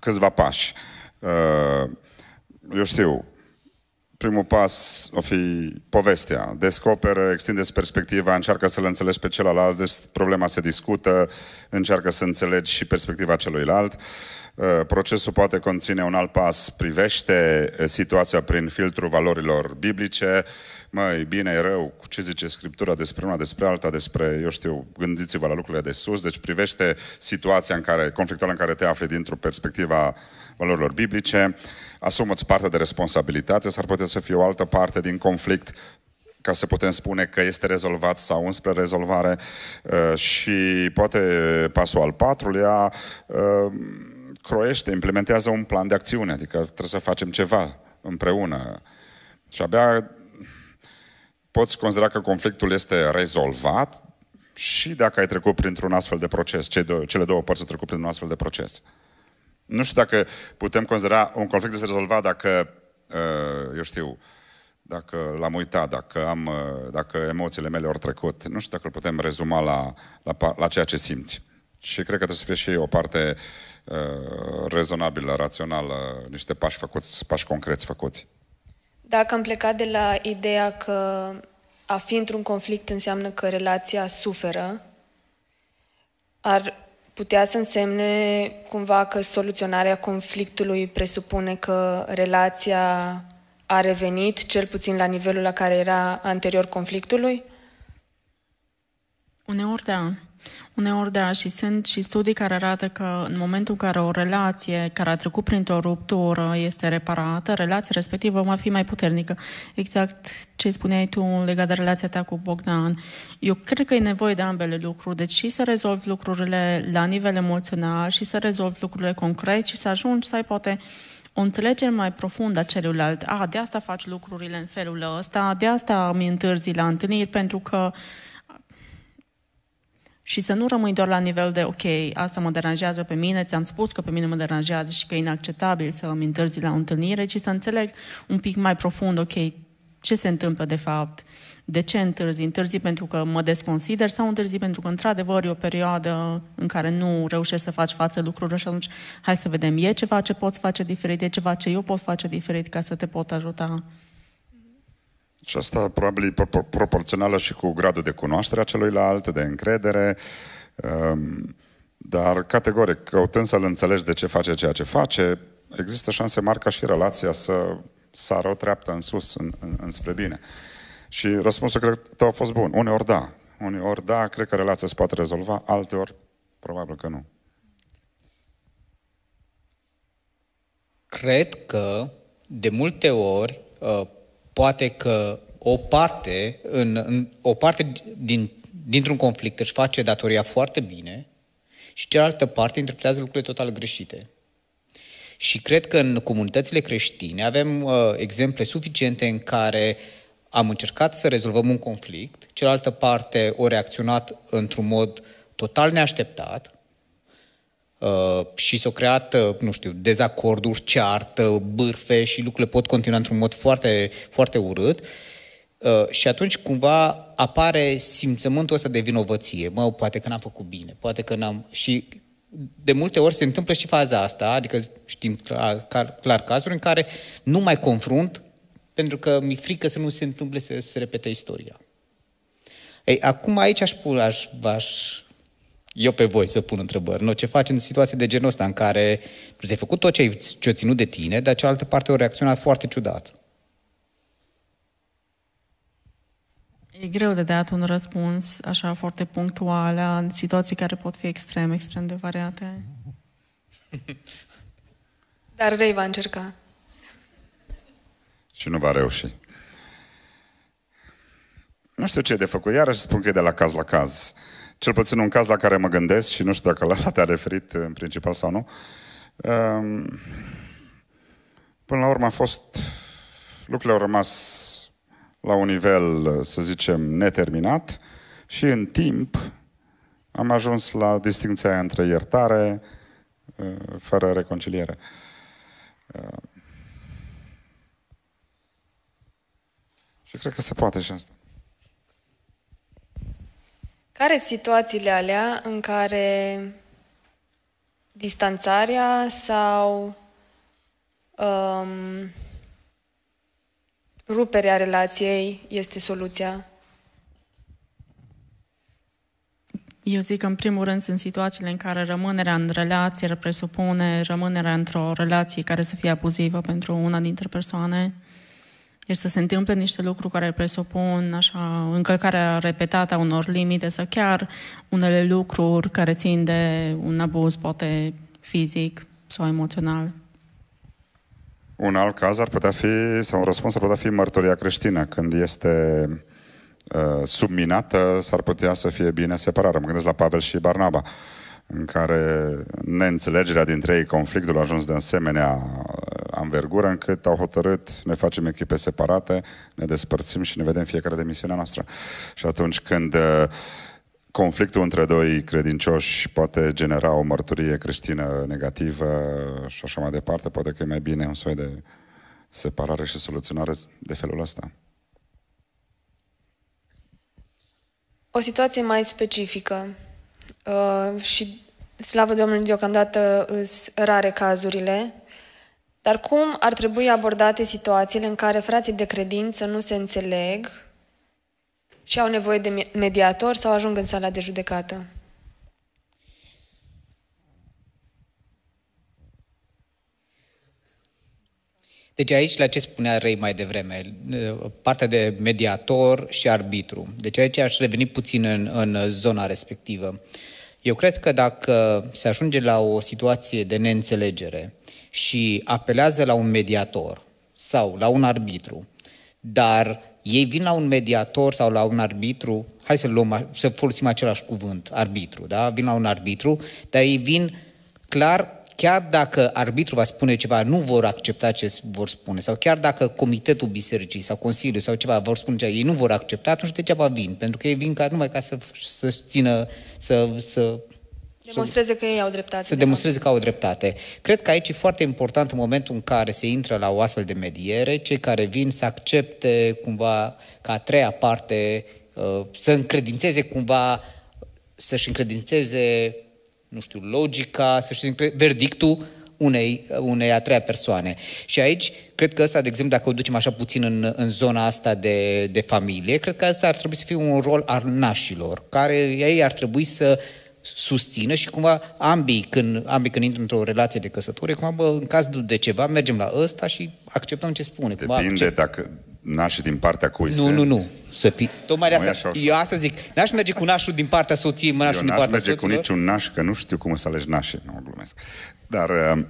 câțiva pași. Eu știu, primul pas o fi povestea. Descoperă, extindeți perspectiva, încearcă să-l înțelegi pe celălalt, deci problema se discută, încearcă să înțelegi și perspectiva celuilalt. Uh, procesul poate conține un alt pas, privește uh, situația prin filtrul valorilor biblice, măi, bine, e rău, ce zice Scriptura despre una, despre alta, despre, eu știu, gândiți-vă la lucrurile de sus, deci privește situația în care, conflictul în care te afli dintr-o perspectiva valorilor biblice, asumă-ți parte de responsabilitate, s-ar putea să fie o altă parte din conflict ca să putem spune că este rezolvat sau înspre rezolvare uh, și poate pasul al patrulea uh, croiește, implementează un plan de acțiune, adică trebuie să facem ceva împreună. Și abia poți considera că conflictul este rezolvat și dacă ai trecut printr-un astfel de proces, cele două părți au trecut printr-un astfel de proces. Nu știu dacă putem considera un conflict este rezolvat dacă, uh, eu știu, dacă l-am uitat, dacă, am, uh, dacă emoțiile mele au trecut. Nu știu dacă îl putem rezuma la, la, la ceea ce simți. Și cred că trebuie să fie și o parte uh, rezonabilă, rațională, niște pași făcuți, pași concreți făcuți. Dacă am plecat de la ideea că a fi într-un conflict înseamnă că relația suferă, ar putea să însemne cumva că soluționarea conflictului presupune că relația a revenit cel puțin la nivelul la care era anterior conflictului? Uneori da. Uneori, da, și sunt și studii care arată că în momentul în care o relație care a trecut printr-o ruptură este reparată, relația respectivă va fi mai puternică. Exact ce spuneai tu legat de relația ta cu Bogdan. Eu cred că e nevoie de ambele lucruri, deci și să rezolvi lucrurile la nivel emoțional și să rezolvi lucrurile concret și să ajungi să ai poate o înțelegere mai profundă a celuilalt. A, de asta faci lucrurile în felul ăsta, de asta mi întârzi la întâlniri, pentru că și să nu rămâi doar la nivel de, ok, asta mă deranjează pe mine, ți-am spus că pe mine mă deranjează și că e inacceptabil să îmi întârzi la o întâlnire, ci să înțeleg un pic mai profund, ok, ce se întâmplă de fapt, de ce întârzi? Întârzi pentru că mă desconsider sau întârzi pentru că, într-adevăr, e o perioadă în care nu reușești să faci față lucrurilor și atunci hai să vedem, e ceva ce poți face diferit, e ceva ce eu pot face diferit ca să te pot ajuta. Și asta probabil e pro- proporțională și cu gradul de cunoaștere a celuilalt, de încredere, ehm, dar categoric, căutând să-l înțelegi de ce face ceea ce face, există șanse mari ca și relația să sară o treaptă în sus, în, în, înspre bine. Și răspunsul, cred, tău a fost bun. Uneori da. Uneori da, cred că relația se poate rezolva, alteori probabil că nu. Cred că de multe ori ă, Poate că o parte, în, în, o parte din, dintr-un conflict își face datoria foarte bine și cealaltă parte interpretează lucrurile total greșite. Și cred că în comunitățile creștine avem uh, exemple suficiente în care am încercat să rezolvăm un conflict, cealaltă parte o reacționat într-un mod total neașteptat Uh, și s-au creat, uh, nu știu, dezacorduri, ceartă, bârfe și lucrurile pot continua într-un mod foarte, foarte urât. Uh, și atunci cumva apare simțământul ăsta de vinovăție. Mă, poate că n-am făcut bine, poate că n-am... Și de multe ori se întâmplă și faza asta, adică știm clar, clar, clar cazuri în care nu mai confrunt pentru că mi e frică să nu se întâmple să se repete istoria. Ei, acum aici aș, aș, aș eu pe voi să pun întrebări. Nu, ce faci în situații de genul ăsta în care tu ți-ai făcut tot ce ai ținut de tine, dar cealaltă parte o reacționat foarte ciudat. E greu de dat un răspuns așa foarte punctual în situații care pot fi extrem, extrem de variate. Dar Rei va încerca. Și nu va reuși. Nu știu ce e de făcut. Iarăși spun că e de la caz la caz. Uh, cel puțin un caz la care mă gândesc și nu știu dacă la te-a referit în principal sau nu. Ehm, până la urmă a fost, lucrurile au rămas la un nivel, să zicem, neterminat și în timp am ajuns la distinția între iertare fără reconciliere. Ehm, și cred că se poate și asta. Care sunt situațiile alea în care distanțarea sau um, ruperea relației este soluția? Eu zic că, în primul rând, sunt situațiile în care rămânerea în relație presupune rămânerea într-o relație care să fie abuzivă pentru una dintre persoane deci să se întâmple niște lucruri care presupun așa încălcarea repetată a unor limite sau chiar unele lucruri care țin de un abuz, poate fizic sau emoțional. Un alt caz ar putea fi, sau un răspuns ar putea fi mărturia creștină. Când este uh, subminată, s-ar putea să fie bine separată. Mă gândesc la Pavel și Barnaba. Uh, în care neînțelegerea dintre ei, conflictul a ajuns de asemenea uh, anvergură, încât au hotărât, ne facem echipe separate, ne despărțim și ne vedem fiecare de misiunea noastră. Și atunci când uh, conflictul între doi credincioși poate genera o mărturie creștină negativă uh, și așa mai departe, poate că e mai bine un soi de separare și soluționare de felul ăsta. O situație mai specifică. Uh, și slavă Domnului, deocamdată îs rare cazurile, dar cum ar trebui abordate situațiile în care frații de credință nu se înțeleg și au nevoie de mediator sau ajung în sala de judecată? Deci aici, la ce spunea Rei mai devreme, uh, partea de mediator și arbitru. Deci aici aș reveni puțin în, în zona respectivă. Uh, eu cred că dacă se ajunge la o situație de neînțelegere și apelează la un mediator sau la un arbitru, dar ei vin la un mediator sau la un arbitru, hai să, luăm, să folosim același cuvânt, arbitru, da? Vin la un arbitru, dar ei vin clar chiar dacă arbitru va spune ceva, nu vor accepta ce vor spune, sau chiar dacă comitetul bisericii sau consiliul sau ceva vor spune ceva, ei nu vor accepta, atunci degeaba vin, pentru că ei vin ca, numai ca să, să țină, să, să Demonstreze că ei au dreptate. Să demonstreze că au dreptate. Cred că aici e foarte important în momentul în care se intră la o astfel de mediere, cei care vin să accepte cumva ca a treia parte, uh, să încredințeze cumva, să-și încredințeze nu știu, logica, să știm, verdictul unei, unei a treia persoane. Și aici, cred că ăsta, de exemplu, dacă o ducem așa puțin în, în zona asta de, de familie, cred că asta ar trebui să fie un rol al nașilor, care ei ar trebui să susțină și cumva ambii când, ambii când intră într-o relație de căsătorie, cumva, bă, în caz de ceva, mergem la ăsta și acceptăm ce spune. Depinde cumva, accept... dacă, nașii din partea cui Nu, se... nu, nu. Să fi... Tocmai de asta. Așa eu asta zic. N-aș merge cu nașul din partea soției, mă nașul din partea merge soților. cu niciun naș, că nu știu cum să alegi nașii. Nu, glumesc. Dar um,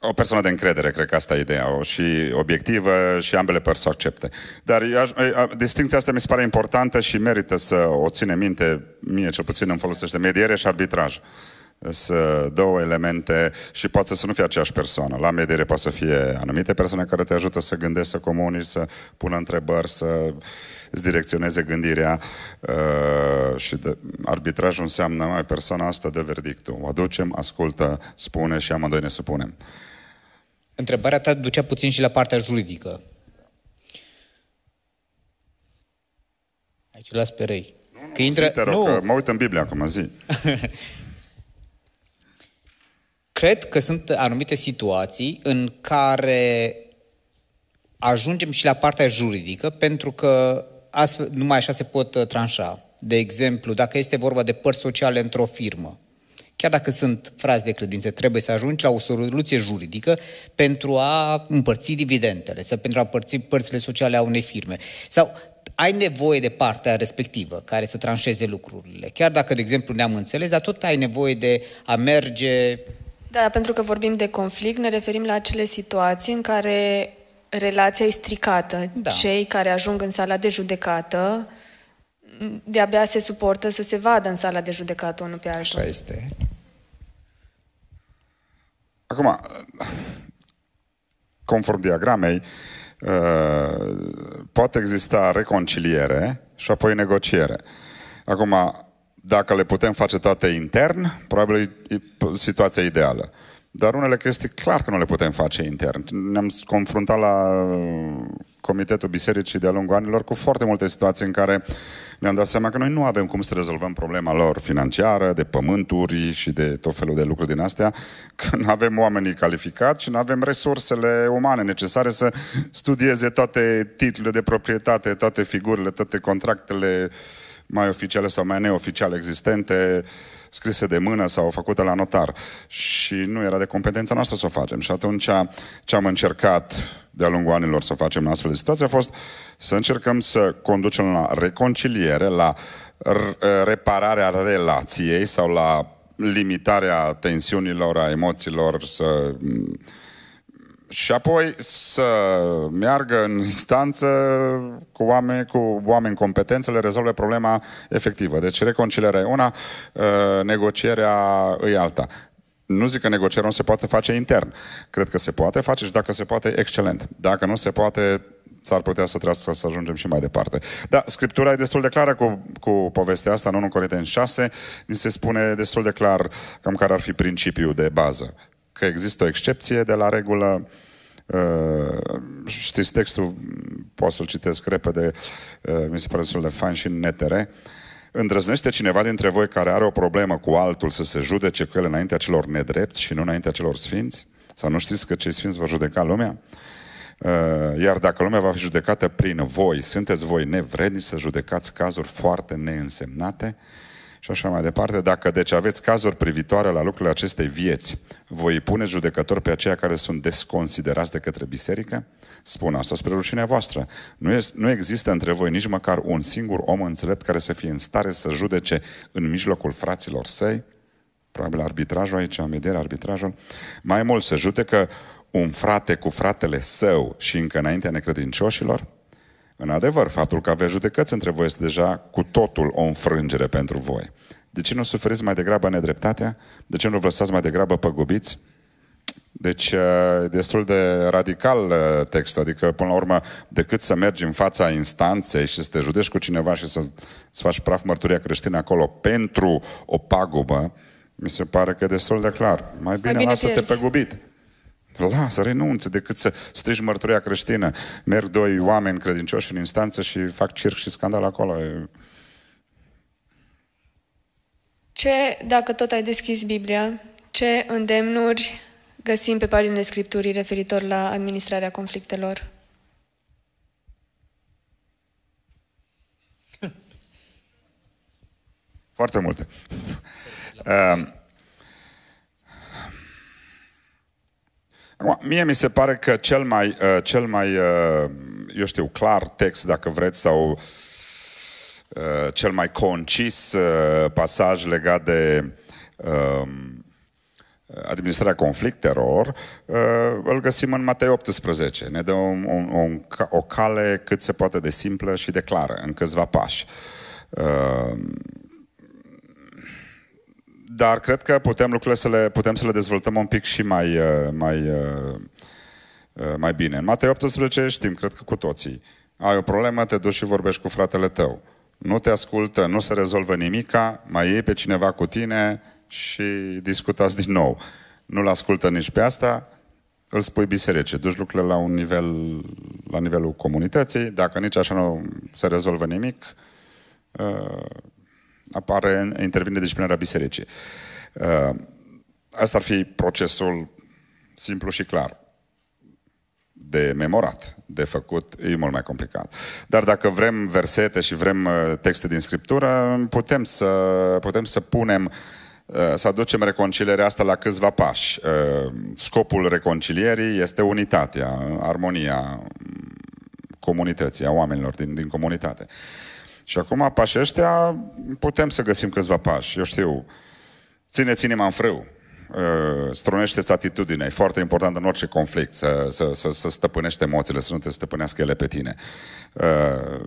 o persoană de încredere, cred că asta e ideea, o, și obiectivă și ambele părți să o accepte. Dar aș, distinția asta mi se pare importantă și merită să o ține minte, mie cel puțin îmi folosește mediere și arbitraj. Uh, sunt două elemente și poate să nu fie aceeași persoană. La mediere poate să fie anumite persoane care te ajută să gândești, să comunici, să pună întrebări, să îți direcționeze gândirea uh, și de, arbitrajul înseamnă mai persoana asta de verdictul. O aducem, ascultă, spune și amândoi ne supunem. Întrebarea ta ducea puțin și la partea juridică. Aici las pe rei. Nu, nu, că intră... zi, te rog, nu. Că mă uit în Biblie acum, zi. cred că sunt anumite situații în care ajungem și la partea juridică, pentru că astfel, numai așa se pot uh, tranșa. De exemplu, dacă este vorba de părți sociale într-o firmă, chiar dacă sunt frați de credință, trebuie să ajungi la o soluție juridică pentru a împărți dividendele sau pentru a împărți părțile sociale a unei firme. Sau ai nevoie de partea respectivă care să tranșeze lucrurile. Chiar dacă, de exemplu, ne-am înțeles, dar tot ai nevoie de a merge da, pentru că vorbim de conflict, ne referim la acele situații în care relația e stricată. Da. Cei care ajung în sala de judecată de-abia se suportă să se vadă în sala de judecată unul pe altul. Așa este. Acum, conform diagramei, uh, poate exista reconciliere și apoi negociere. Acum, dacă le putem face toate intern, probabil e situația ideală. Dar unele chestii clar că nu le putem face intern. Ne-am confruntat la uh, Comitetul Bisericii de-a lungul anilor cu foarte multe situații în care ne-am dat seama că noi nu avem cum să rezolvăm problema lor financiară, de pământuri și de tot felul de lucruri din astea, că nu avem oamenii calificați și nu avem resursele umane necesare să studieze toate titlurile de proprietate, toate figurile, toate contractele uh, mai oficiale sau mai neoficiale existente, scrise de mână sau făcute la notar. Și nu era de competența noastră să o facem. Și atunci ce am încercat de-a lungul anilor să facem în astfel de situații a fost să încercăm să conducem la reconciliere, la repararea relației sau la limitarea tensiunilor, a emoțiilor, să și apoi să meargă în instanță cu oameni, cu oameni competenți, le rezolve problema efectivă. Deci reconcilierea e una, uh, negocierea e alta. Nu zic că negocierea nu se poate face intern. Cred că se poate face și dacă se poate, excelent. Dacă nu se poate, s-ar putea să trească să ajungem și mai departe. Da, Scriptura e destul de clară cu, cu povestea asta, în 1 Corinteni 6, ni se spune destul de clar cam care ar fi principiul de bază că există o excepție de la regulă. Uh, știți textul, pot să-l citesc repede, uh, mi se pare destul de fain și în netere. Îndrăznește cineva dintre voi care are o problemă cu altul să se judece cu el înaintea celor nedrepti și nu înaintea celor sfinți? Sau nu știți că cei sfinți vor judeca lumea? Uh, iar dacă lumea va fi judecată prin voi, sunteți voi nevredni să judecați cazuri foarte neînsemnate? Uh, și așa mai departe. Dacă deci aveți cazuri privitoare la lucrurile acestei vieți, voi pune judecători pe aceia care sunt desconsiderați de către biserică? Spun asta spre rușinea voastră. Nu, e, nu există între voi nici măcar un singur om înțelept care să fie în stare să judece în mijlocul fraților săi? Probabil arbitrajul aici, am vedere arbitrajul. Mai mult să judecă un frate cu fratele său și încă înaintea necredincioșilor? În adevăr, faptul că aveți judecăți între voi este deja cu totul o înfrângere pentru voi. De ce nu suferiți mai degrabă nedreptatea? De ce nu vă lăsați mai degrabă păgubiți? Deci e destul de radical textul, adică până la urmă, decât să mergi în fața instanței și să te judești cu cineva și să, să faci praf mărturia creștină acolo pentru o pagubă, mi se pare că e destul de clar. Mai bine, bine lasă-te pe gubit. Lasă, renunță, decât să strigi mărturia creștină. Merg doi oameni credincioși în instanță și fac circ și scandal acolo. Ce, dacă tot ai deschis Biblia, ce îndemnuri găsim pe paginile Scripturii referitor la administrarea conflictelor? Foarte multe. Uh, Mie mi se pare că cel mai, uh, cel mai uh, eu știu, clar text, dacă vreți, sau uh, cel mai concis pasaj legat de um, administrarea conflictelor, îl găsim în Matei 18. Ne dă un, un, un, o cale cât se poate de simplă și de clară, în câțiva pași. Dar cred că putem lucrurile să le, putem să le dezvoltăm un pic și mai, uh, mai, uh, uh, mai bine. În Matei 18 știm, cred că cu toții. Ai o problemă, te duci și vorbești cu fratele tău. Nu te ascultă, nu se rezolvă nimica, mai iei pe cineva cu tine și discutați din nou. Nu-l ascultă nici pe asta, îl spui biserice. Duci lucrurile la un nivel, la nivelul comunității, dacă nici așa nu se rezolvă nimic, apare, intervine disciplinarea bisericii. Uh, asta ar fi procesul simplu și clar de memorat, de făcut, e mult mai complicat. Dar dacă vrem versete și vrem uh, texte din Scriptură, putem să, putem să punem, uh, să aducem reconcilierea asta la câțiva pași. Scopul reconcilierii este unitatea, armonia mm, comunității, a oamenilor din, din comunitate. Și acum pașii ăștia putem să găsim câțiva pași. Eu știu, ține inima în frâu, uh, strunește-ți atitudinea. E foarte important în orice conflict să, să, să, să stăpânești emoțiile, să nu te stăpânească ele pe tine. Uh,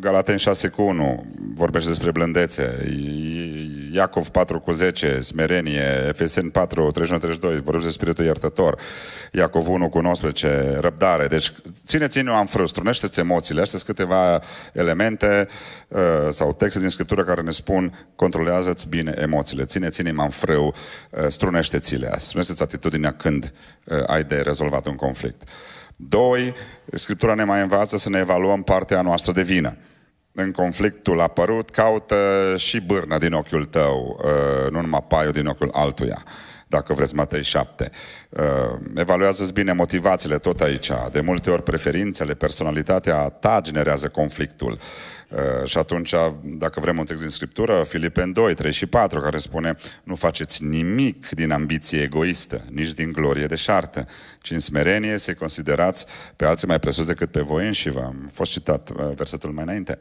Galaten 6 cu 1 vorbește despre blândețe, Iacov 4 cu 10, smerenie, Efesen 4, 31-32, vorbește despre spiritul iertător, Iacov 1 cu 19, răbdare. Deci țineți inima în frâu, strunește-ți emoțiile, astea sunt câteva elemente uh, sau texte din Scriptură care ne spun controlează-ți bine emoțiile, țineți inima în frâu, uh, strunește-ți-le, strunește-ți atitudinea când uh, ai de rezolvat un conflict. Doi, Scriptura ne mai învață să ne evaluăm partea noastră de vină. În conflictul apărut, caută și bârna din ochiul tău, uh, nu numai paiul din ochiul altuia dacă vreți Matei 7. Uh, evaluează-ți bine motivațiile tot aici. De multe ori preferințele, personalitatea ta generează conflictul. Uh, și atunci, dacă vrem un text din Scriptură, Filipen 2, 3 și 4, care spune nu faceți nimic din ambiție egoistă, nici din glorie de șartă, ci în smerenie să-i considerați pe alții mai presus decât pe voi înși vă Am fost citat uh, versetul mai înainte.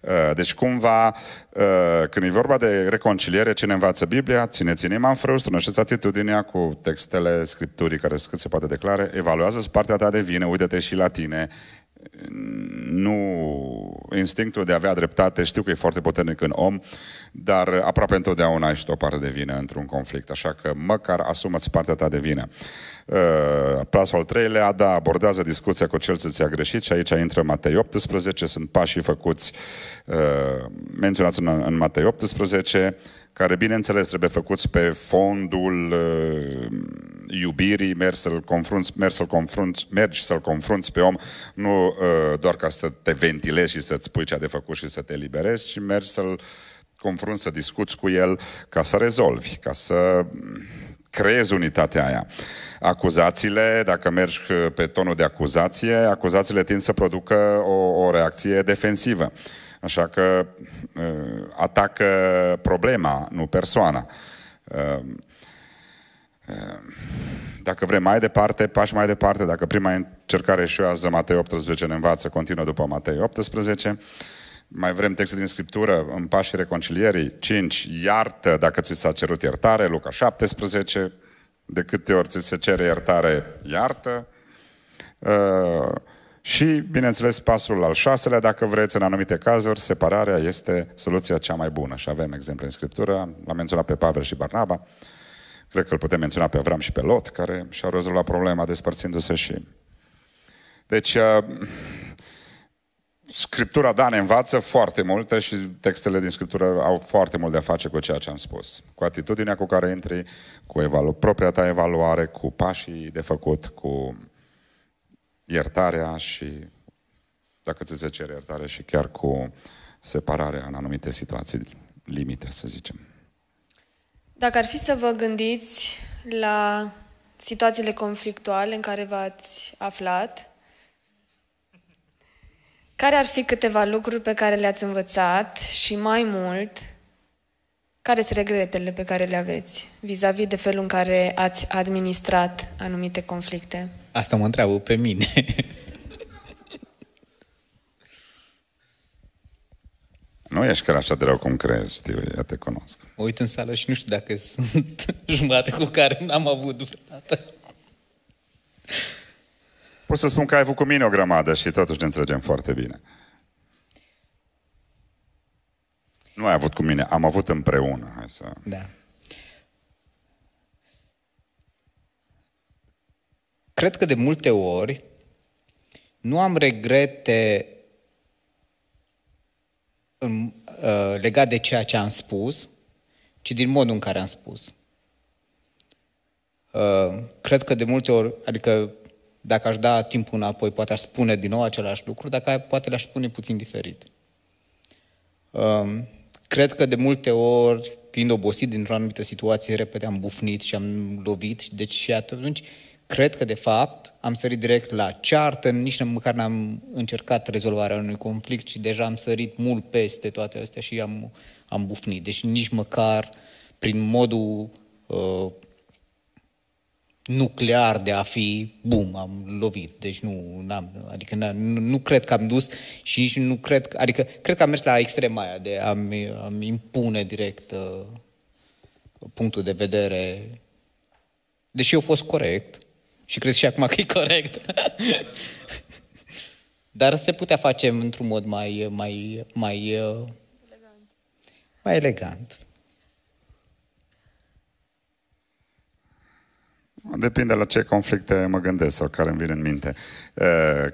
Uh, deci cumva, când e vorba de reconciliere, ce ne învață Biblia? Țineți inima în frâu, strâneșeți atitudinea cu textele Scripturii care sunt cât se poate declare, evaluează partea ta de vină, uite te și la tine, nu instinctul de a avea dreptate, știu că e foarte puternic în om, dar aproape întotdeauna ai și o parte de vină într-un conflict, așa că măcar asumați partea ta de vină. Uh, plasul al treilea, da, abordează discuția cu cel ce ți-a greșit și aici intră Matei 18, sunt pașii făcuți uh, menționați în, în Matei 18, care, bineînțeles, trebuie făcuți pe fondul uh, iubirii, mergi să-l confrunți, mergi să-l confrunți, mergi să-l confrunți pe om, nu uh, doar ca să te ventilezi și să-ți spui ce a de făcut și să te eliberezi, ci mergi să-l confrunți, să discuți cu el ca să rezolvi, ca să creezi unitatea aia. Acuzațiile, dacă mergi uh, pe tonul de acuzație, acuzațiile tind să producă o, o reacție defensivă. Uh, Așa că ă, atacă problema, nu persoana. Ă, ă, dacă vrem mai departe, pași mai departe, dacă prima încercare eșuează, Matei 18 ne învață, continuă după Matei 18, mai vrem texte din Scriptură, în pașii reconcilierii, 5, iartă dacă ți s-a cerut iertare, Luca 17, de câte ori ți se cere iertare, iartă. Uh, și, bineînțeles, pasul al șaselea, dacă vreți, în anumite cazuri, separarea este soluția cea mai bună. Și avem exemple în Scriptură, l-am menționat pe Pavel și Barnaba, cred că îl putem menționa pe Avram și pe Lot, care și-au rezolvat problema despărțindu-se și... Deci, uh, Scriptura, da, ne învață foarte multe și textele din Scriptură au foarte mult de a face cu ceea ce am spus. Cu atitudinea cu care intri, cu evalu- propria ta evaluare, cu pașii de făcut, cu iertarea și dacă ți se cere iertare și chiar cu separarea în anumite situații limite, să zicem. Dacă ar fi să vă gândiți la situațiile conflictuale în care v-ați aflat, care ar fi câteva lucruri pe care le-ați învățat și mai mult, care sunt regretele pe care le aveți vis-a-vis de felul în care ați administrat anumite conflicte? Asta mă întreabă pe mine. Nu ești chiar așa de rău cum crezi, știu, eu te cunosc. Mă uit în sală și nu știu dacă sunt jumătate cu care n-am avut vreodată. Pot să spun că ai avut cu mine o grămadă și totuși ne înțelegem foarte bine. Nu ai avut cu mine, am avut împreună. Hai să... Da. Cred că de multe ori nu am regrete în, uh, legat de ceea ce am spus, ci din modul în care am spus. Uh, cred că de multe ori, adică dacă aș da timpul înapoi, poate aș spune din nou același lucru, dacă poate le-aș spune puțin diferit. Uh, Cred că de multe ori, fiind obosit dintr-o anumită situație, repede am bufnit și am lovit, deci și atunci cred că, de fapt, am sărit direct la ceartă, nici măcar n-am încercat rezolvarea unui conflict, ci deja am sărit mult peste toate astea și am, am bufnit. Deci nici măcar prin modul uh, nuclear de a fi, bum, am lovit. Deci nu, am adică nu, nu cred că am dus și nici nu cred, adică cred că am mers la extrema aia de a am impune direct uh, punctul de vedere. Deși eu fost corect și cred și acum că e corect. Dar se putea face într-un mod mai, mai, mai, uh, mai elegant. Depinde la ce conflicte mă gândesc sau care îmi vin în minte.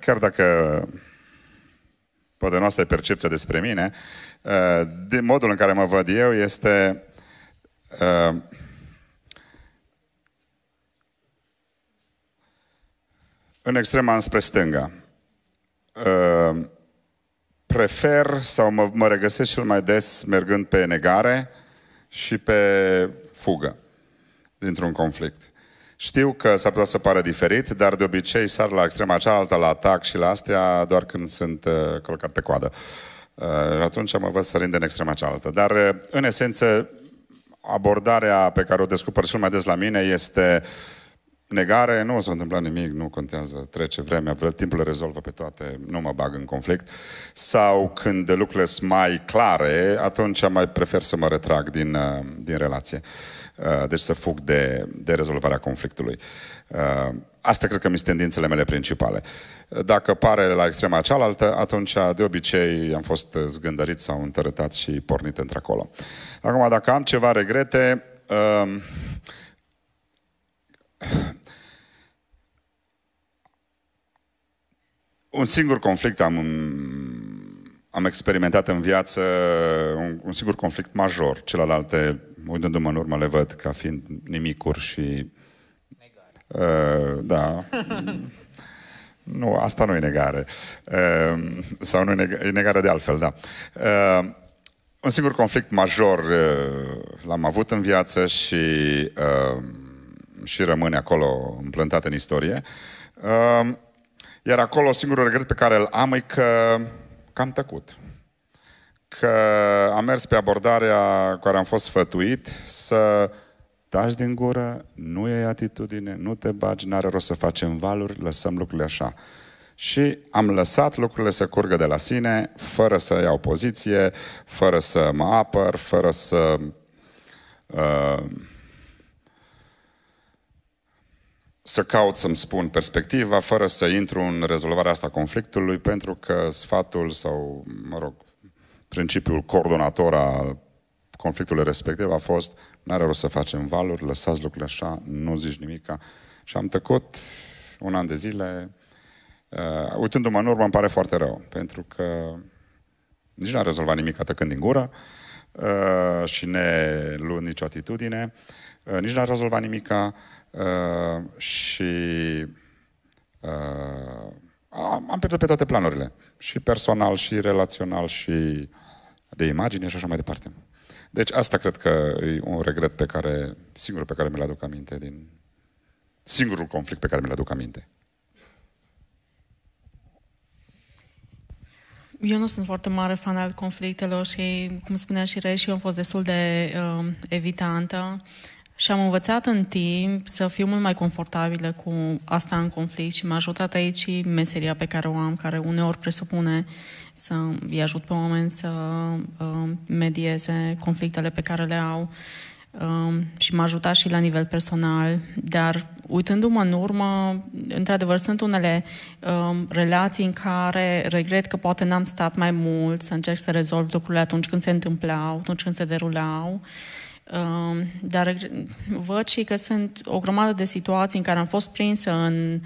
Chiar dacă poate noastră e percepția despre mine, din modul în care mă văd eu este în extrema înspre stânga. Prefer sau mă, mă regăsesc cel mai des mergând pe negare și pe fugă dintr-un conflict. Știu că s-ar putea să pară diferit, dar de obicei sar la extrema cealaltă, la atac și la astea, doar când sunt uh, călcat pe coadă. Uh, atunci mă văd sărind în extrema cealaltă. Dar, uh, în esență, abordarea pe care o descoper cel mai des la mine este negare, nu s-a întâmplat nimic, nu contează, trece vremea, timpul le rezolvă pe toate, nu mă bag în conflict. Sau când lucrurile sunt mai clare, atunci mai prefer să mă retrag din, uh, din relație. Uh, Uh, deci să fug de, de rezolvarea conflictului. Uh, Asta cred că mi s tendințele mele principale. Dacă pare la extrema cealaltă, atunci de obicei am fost zgândărit sau întărătat și pornit într-acolo. Acum, dacă am ceva regrete, um, un singur conflict am, am experimentat în viață, un, un singur conflict major, celelalte uitându-mă în urmă, le văd ca fiind nimicuri și... Uh, da. nu, asta nu e negare. Uh, sau nu e, neg- e negare de altfel, da. Uh, un singur conflict major uh, l-am avut în viață și, uh, și rămâne acolo împlântat în istorie. Uh, iar acolo singurul regret pe care îl am e că, cam tăcut că am mers pe abordarea care am fost sfătuit să tași din gură, nu e atitudine, nu te bagi, n-are rost să facem valuri, lăsăm lucrurile așa. Și am lăsat lucrurile să curgă de la sine, fără să iau poziție, fără să mă apăr, fără să... Uh, să caut să-mi spun perspectiva, fără să intru în rezolvarea asta conflictului, pentru că sfatul sau, mă rog, principiul coordonator al conflictului respectiv a fost n-are rost să facem valuri, lăsați lucrurile așa, nu zici nimica. Și am tăcut un an de zile. Uh, uitându-mă în urmă, îmi pare foarte rău, pentru că nici n a rezolvat nimic atăcând din gură uh, și ne luând nicio atitudine, uh, nici n a rezolvat nimic uh, și uh, am pierdut pe toate planurile, și personal, și relațional, și uh, de imagine și așa mai departe. Deci asta cred că e un regret pe care, singurul pe care mi-l aduc aminte din singurul conflict pe care mi-l aduc aminte. Eu nu sunt foarte mare fan al conflictelor și, cum spunea și Reș, eu am fost destul de uh, evitantă. Uh, și am învățat în timp să fiu mult mai confortabilă cu asta în conflict și m-a ajutat aici meseria pe care o am, care uneori presupune să îi ajut pe oameni să uh, medieze conflictele pe care le au uh, și m-a ajutat și la nivel personal, dar uitându-mă în urmă, într-adevăr sunt unele uh, relații în care regret că poate n-am stat mai mult să încerc să rezolv lucrurile atunci când se întâmplau, atunci când se derulau. Uh, Um, dar văd și că sunt o grămadă de situații în care am fost prinsă în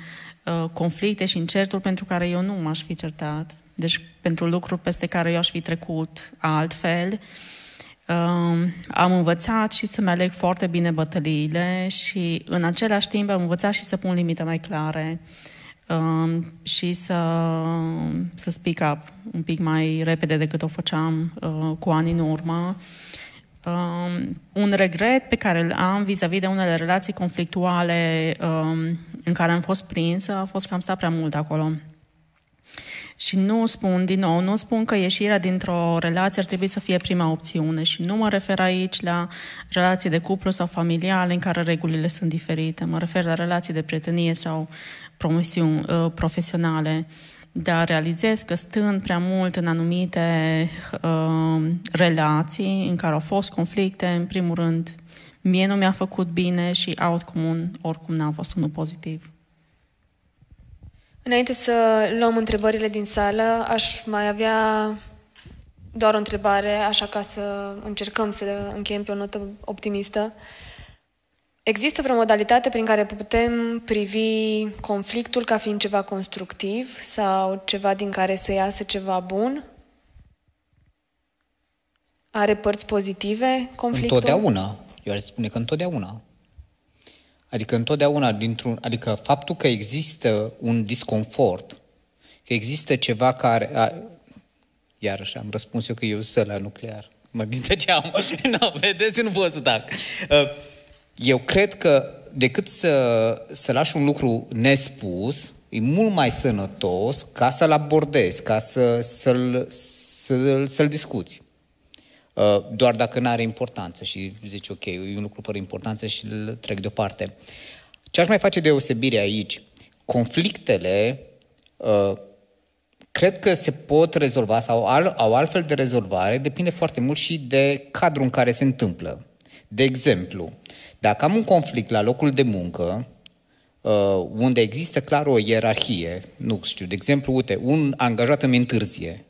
uh, conflicte și în certuri pentru care eu nu m-aș fi certat. Deci pentru lucruri peste care eu aș fi trecut altfel. Um, am învățat și să-mi aleg foarte bine bătăliile și în același timp am învățat și să pun limite mai clare um, și să, să speak up un pic mai repede decât o făceam uh, cu ani în urmă um, un regret pe care îl am vis-a-vis de unele relații conflictuale um, în care am fost prinsă a fost că am stat prea mult acolo. Și nu spun, din nou, nu spun că ieșirea dintr-o relație ar trebui să fie prima opțiune și nu mă refer aici la relații de cuplu sau familiale în care regulile sunt diferite. Mă refer la relații de prietenie sau uh, profesionale. Uh, a realizez că stând prea mult în anumite uh, relații în care au fost conflicte, în primul rând, mie nu mi-a făcut bine și outcome-ul oricum n-a fost unul pozitiv. Înainte să luăm întrebările din sală, aș mai avea doar o întrebare, așa ca să încercăm să încheiem pe o notă optimistă. Uh, Există vreo modalitate prin care putem privi conflictul ca fiind ceva constructiv sau ceva din care să iasă ceva bun? Are părți pozitive conflictul? Întotdeauna. Eu aș spune că întotdeauna. Adică întotdeauna, dintr-un, adică faptul că există un disconfort, că există ceva care... A, iarăși am răspuns eu că eu sunt la nuclear. Mă bine ce am. nu, vedeți, nu pot să tac. Uh, eu cred că decât să, să lași un lucru nespus, e mult mai sănătos ca să-l abordezi, ca să, să-l, să-l, să-l discuți. Uh, doar dacă nu are importanță și zici, ok, e un lucru fără importanță și îl trec deoparte. Ce aș mai face deosebire aici? Conflictele uh, cred că se pot rezolva sau au altfel de rezolvare, depinde foarte mult și de cadrul în care se întâmplă. De exemplu, dacă am un conflict la locul de muncă, uh, unde există clar o ierarhie, nu știu, de exemplu, uite, un angajat îmi întârzie.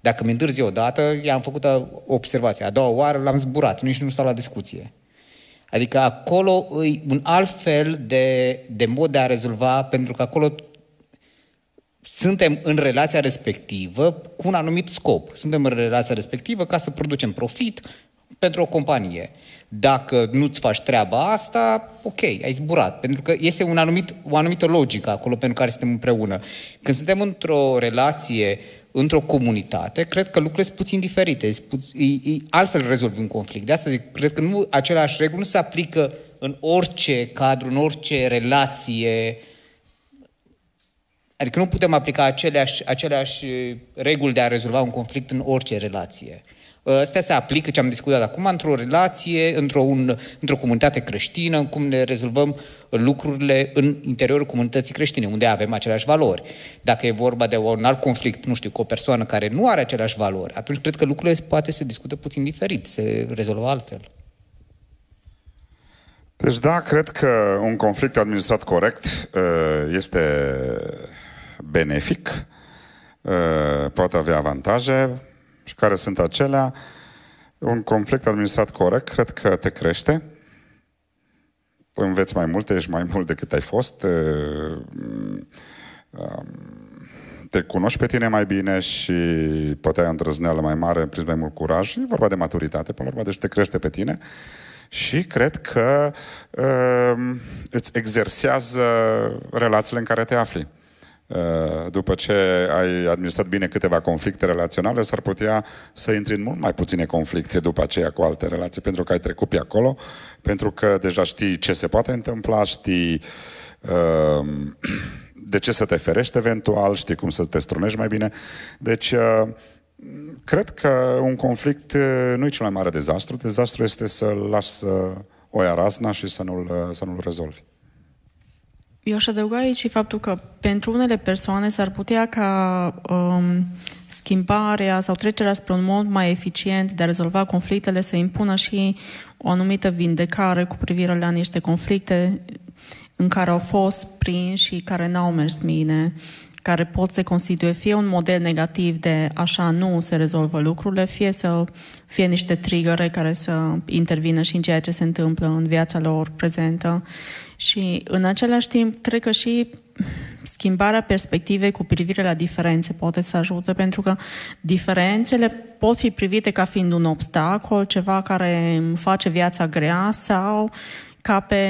Dacă mi întârzie odată, i-am făcut observația. A doua oară l-am zburat, nici nu stau la discuție. Adică acolo e un alt fel de, de mod de a rezolva, pentru că acolo suntem în relația respectivă cu un anumit scop. Suntem în relația respectivă ca să producem profit pentru o companie dacă nu-ți faci treaba asta, ok, ai zburat. Pentru că este un anumit, o anumită logică acolo pentru care suntem împreună. Când suntem într-o relație, într-o comunitate, cred că lucrurile sunt puțin diferite. altfel rezolvi un conflict. De asta zic, cred că nu, același reguli nu se aplică în orice cadru, în orice relație. Adică nu putem aplica aceleași, aceleași reguli de a rezolva un conflict în orice relație. Uh, astea se aplică, ce am discutat acum, într-o relație, într-o, un, într-o comunitate creștină, cum ne rezolvăm lucrurile în interiorul comunității creștine, unde avem aceleași valori. Dacă e vorba de un alt conflict, nu știu, cu o persoană care nu are aceleași valori, atunci cred că lucrurile poate se discută puțin diferit, se rezolvă altfel. Deci da, cred că un conflict administrat corect uh, este benefic, uh, poate avea avantaje, și deci, care sunt acelea? Un conflict administrat corect, cred că te crește, înveți mai multe, ești mai mult decât ai fost, te cunoști pe tine mai bine și poate ai îndrăzneală mai mare, prins mai mult curaj. E vorba de maturitate, până la urmă, deci te crește pe tine și cred că îți exersează relațiile în care te afli. Uh, după ce ai administrat bine câteva conflicte relaționale, s-ar putea să intri în mult mai puține conflicte după aceea cu alte relații, pentru că ai trecut pe acolo, pentru că deja știi ce se poate întâmpla, știi uh, de ce să te ferești eventual, știi cum să te strunești mai bine. Deci, uh, cred că un conflict nu e cel mai mare dezastru. Dezastru este să-l lași să o ia razna și să nu-l, să nu-l rezolvi. Eu aș adăuga aici faptul că pentru unele persoane s-ar putea ca um, schimbarea sau trecerea spre un mod mai eficient de a rezolva conflictele să impună și o anumită vindecare cu privire la niște conflicte în care au fost prinși și care n-au mers bine. Uh, care pot să constituie fie un model negativ de așa nu se rezolvă lucrurile, fie să fie niște trigăre care să intervină și în ceea ce se întâmplă în viața lor prezentă. Și în același timp, cred că și schimbarea perspectivei cu privire la diferențe poate să ajute, pentru că diferențele pot fi privite ca fiind un obstacol, ceva care îmi face viața grea sau ca pe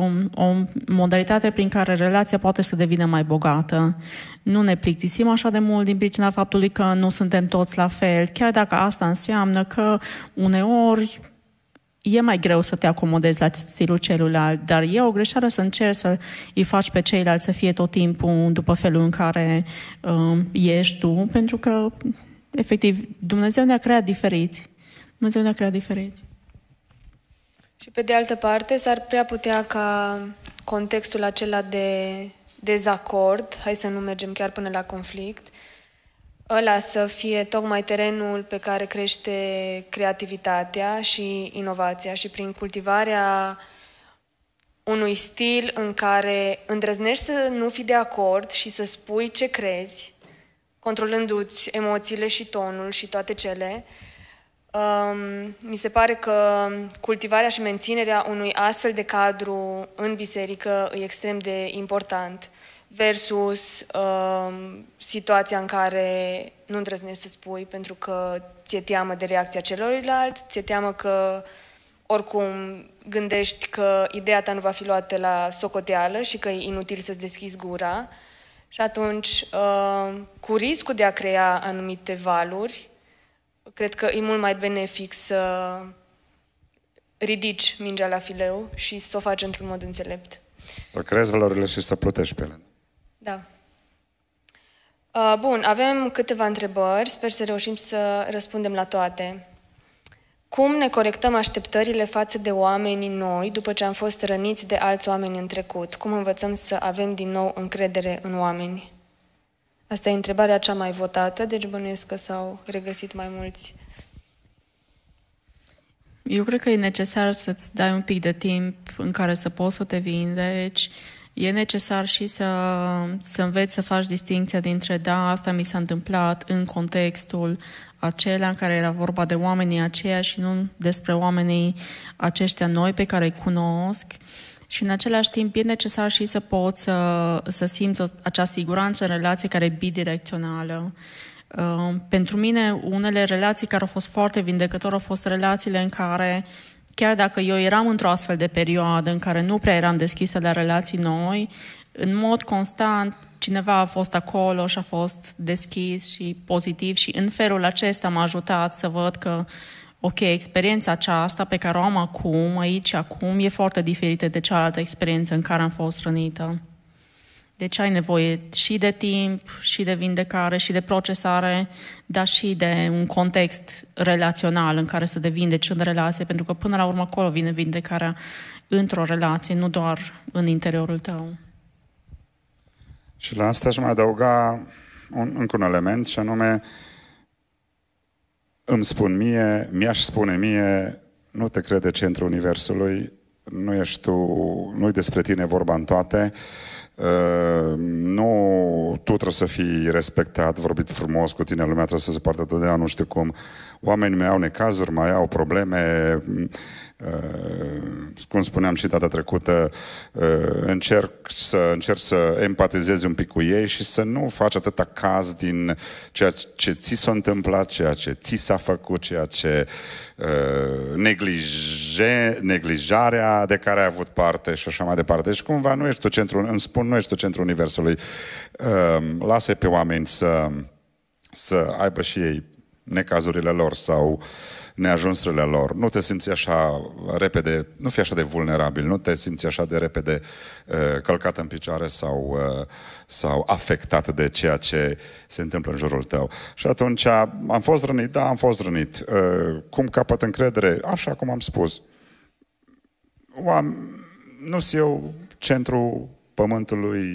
um, o modalitate prin care relația poate să devină mai bogată. Nu ne plictisim așa de mult din pricina faptului că nu suntem toți la fel, chiar dacă asta înseamnă că uneori e mai greu să te acomodezi la stilul celuilalt, dar e o greșeală să încerci să îi faci pe ceilalți să fie tot timpul după felul în care um, ești tu, pentru că, efectiv, Dumnezeu ne-a creat diferiți. Dumnezeu ne-a creat diferiți. Și pe de altă parte, s-ar prea putea ca contextul acela de dezacord, hai să nu mergem chiar până la conflict, ăla să fie tocmai terenul pe care crește creativitatea și inovația și prin cultivarea unui stil în care îndrăznești să nu fii de acord și să spui ce crezi, controlându-ți emoțiile și tonul și toate cele, Um, mi se pare că cultivarea și menținerea unui astfel de cadru în biserică e extrem de important versus um, situația în care nu îndrăznești să spui pentru că ți-e teamă de reacția celorlalți, ți-e teamă că oricum gândești că ideea ta nu va fi luată la socoteală și că e inutil să-ți deschizi gura. Și atunci, uh, cu riscul de a crea anumite valuri, cred că e mult mai benefic să ridici mingea la fileu și să o faci într-un mod înțelept. Să creezi valorile și să plătești pe ele. Da. Uh, bun, avem câteva întrebări. Sper să reușim să răspundem la toate. Cum ne corectăm așteptările față de oamenii noi după ce am fost răniți de alți oameni în trecut? Cum învățăm să avem din nou încredere în oameni? Asta e întrebarea cea mai votată, deci bănuiesc că s-au regăsit mai mulți. Eu cred că e necesar să-ți dai un pic de timp în care să poți să te vindeci. E necesar și să, să înveți să faci distinția dintre da, asta mi s-a întâmplat în contextul acela în care era vorba de oamenii aceia și nu despre oamenii aceștia noi pe care îi cunosc. Uh, și în același timp e necesar și să pot să, să simt acea siguranță în relație care e bidirecțională. Uh, pentru mine, unele relații care au fost foarte vindecători au fost relațiile în care chiar dacă eu eram într-o astfel de perioadă în care nu prea eram deschisă la relații noi, în mod constant cineva a fost acolo și a fost deschis și pozitiv și în felul acesta m-a ajutat să văd că uh, ok, experiența aceasta pe care o am acum, aici, acum, e foarte diferită de cealaltă experiență în care am fost rănită. Deci ai nevoie și de timp, și de vindecare, și de procesare, dar și de un context relațional în care să te vindeci în relație, pentru că până la urmă acolo vine vindecarea într-o relație, nu doar în interiorul tău. Și la asta aș mai adăuga un, încă un element, și anume îmi spun mie, mi-aș spune mie, nu te crede centrul Universului, nu ești tu, nu despre tine vorba în toate, Uh, nu tu trebuie să fii respectat, vorbit frumos cu tine, lumea trebuie să se poartă totdeauna, nu știu cum. Oamenii mai au necazuri, mai au probleme, Uh, cum spuneam și data trecută, uh, încerc să, încerc să empatizezi un pic cu ei și să nu faci atâta caz din ceea ce ți s-a întâmplat, ceea ce ți s-a făcut, ceea ce uh, neglije, neglijarea de care ai avut parte și așa mai departe. Deci cumva nu ești tu centrul, îmi spun, nu ești tu centrul Universului. Lasă pe oameni să, să aibă și ei necazurile lor sau neajunsurile lor. Nu te simți așa repede, nu fi așa de vulnerabil, nu te simți așa de repede uh, călcat în picioare sau, uh, sau afectat de ceea ce se întâmplă în jurul tău. Și atunci am fost rănit, da, am fost rănit. Uh, cum capăt încredere? Așa cum am spus. Oam, nu sunt eu centru pământului,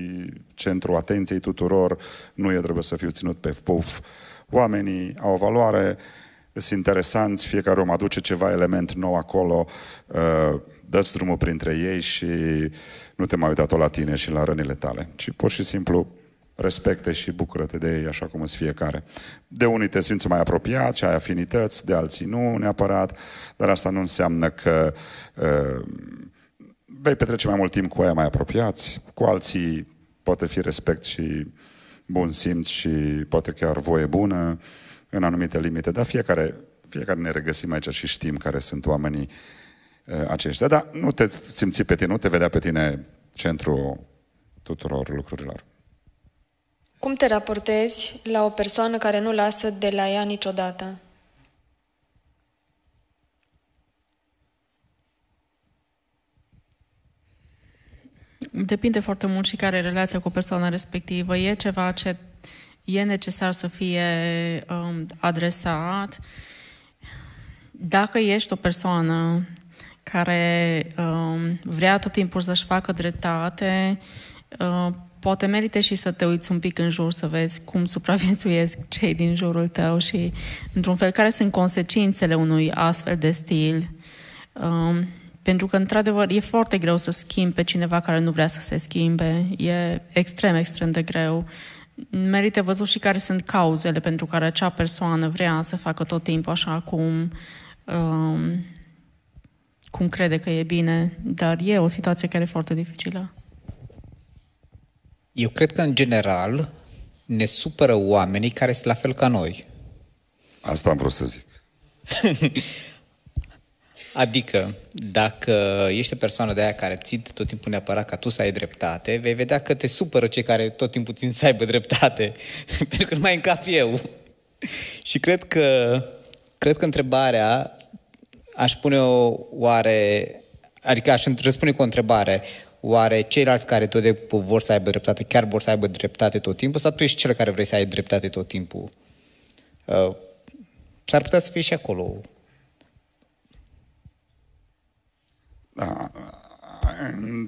centru atenției tuturor, nu e trebuie să fiu ținut pe puf Oamenii au o valoare, sunt interesanți, fiecare om aduce ceva element nou acolo, uh, dă drumul printre ei și nu te mai uita tot la tine și la rănile tale, ci pur și simplu respecte și bucură-te de ei așa cum îți fiecare. De unii te simți mai apropiat și ai afinități, de alții nu neapărat, dar asta nu înseamnă că uh, vei petrece mai mult timp cu aia mai apropiați, cu alții poate fi respect și bun simț și poate chiar voie bună, în anumite limite, dar fiecare, fiecare ne regăsim aici și știm care sunt oamenii uh, aceștia. Dar nu te simți pe tine, nu te vedea pe tine centrul tuturor lucrurilor. Cum te raportezi la o persoană care nu lasă de la ea niciodată? Depinde foarte mult și care e relația cu persoana respectivă. E ceva ce e necesar să fie um, adresat. Dacă ești o persoană care um, vrea tot timpul să-și facă dreptate, uh, poate merite și să te uiți un pic în jur, să vezi cum supraviețuiesc cei din jurul tău și, într-un fel, care sunt consecințele unui astfel de stil. Um, pentru că, într-adevăr, e foarte greu să schimbi pe cineva care nu vrea să se schimbe. E extrem, extrem de greu. Merită văzut și care sunt cauzele pentru care acea persoană vrea să facă tot timpul așa cum, um, cum crede că e bine. Dar e o situație care e foarte dificilă. Eu cred că, în general, ne supără oamenii care sunt la fel ca noi. Asta am vrut să zic. Adică, dacă ești o persoană de aia care ții tot timpul neapărat ca tu să ai dreptate, vei vedea că te supără cei care tot timpul țin să aibă dreptate, pentru că nu mai încap eu. și cred că, cred că întrebarea aș pune-o oare, adică aș răspunde cu o întrebare, oare ceilalți care tot timpul vor să aibă dreptate, chiar vor să aibă dreptate tot timpul, sau tu ești cel care vrei să ai dreptate tot timpul? Uh, s-ar putea să fie și acolo Da,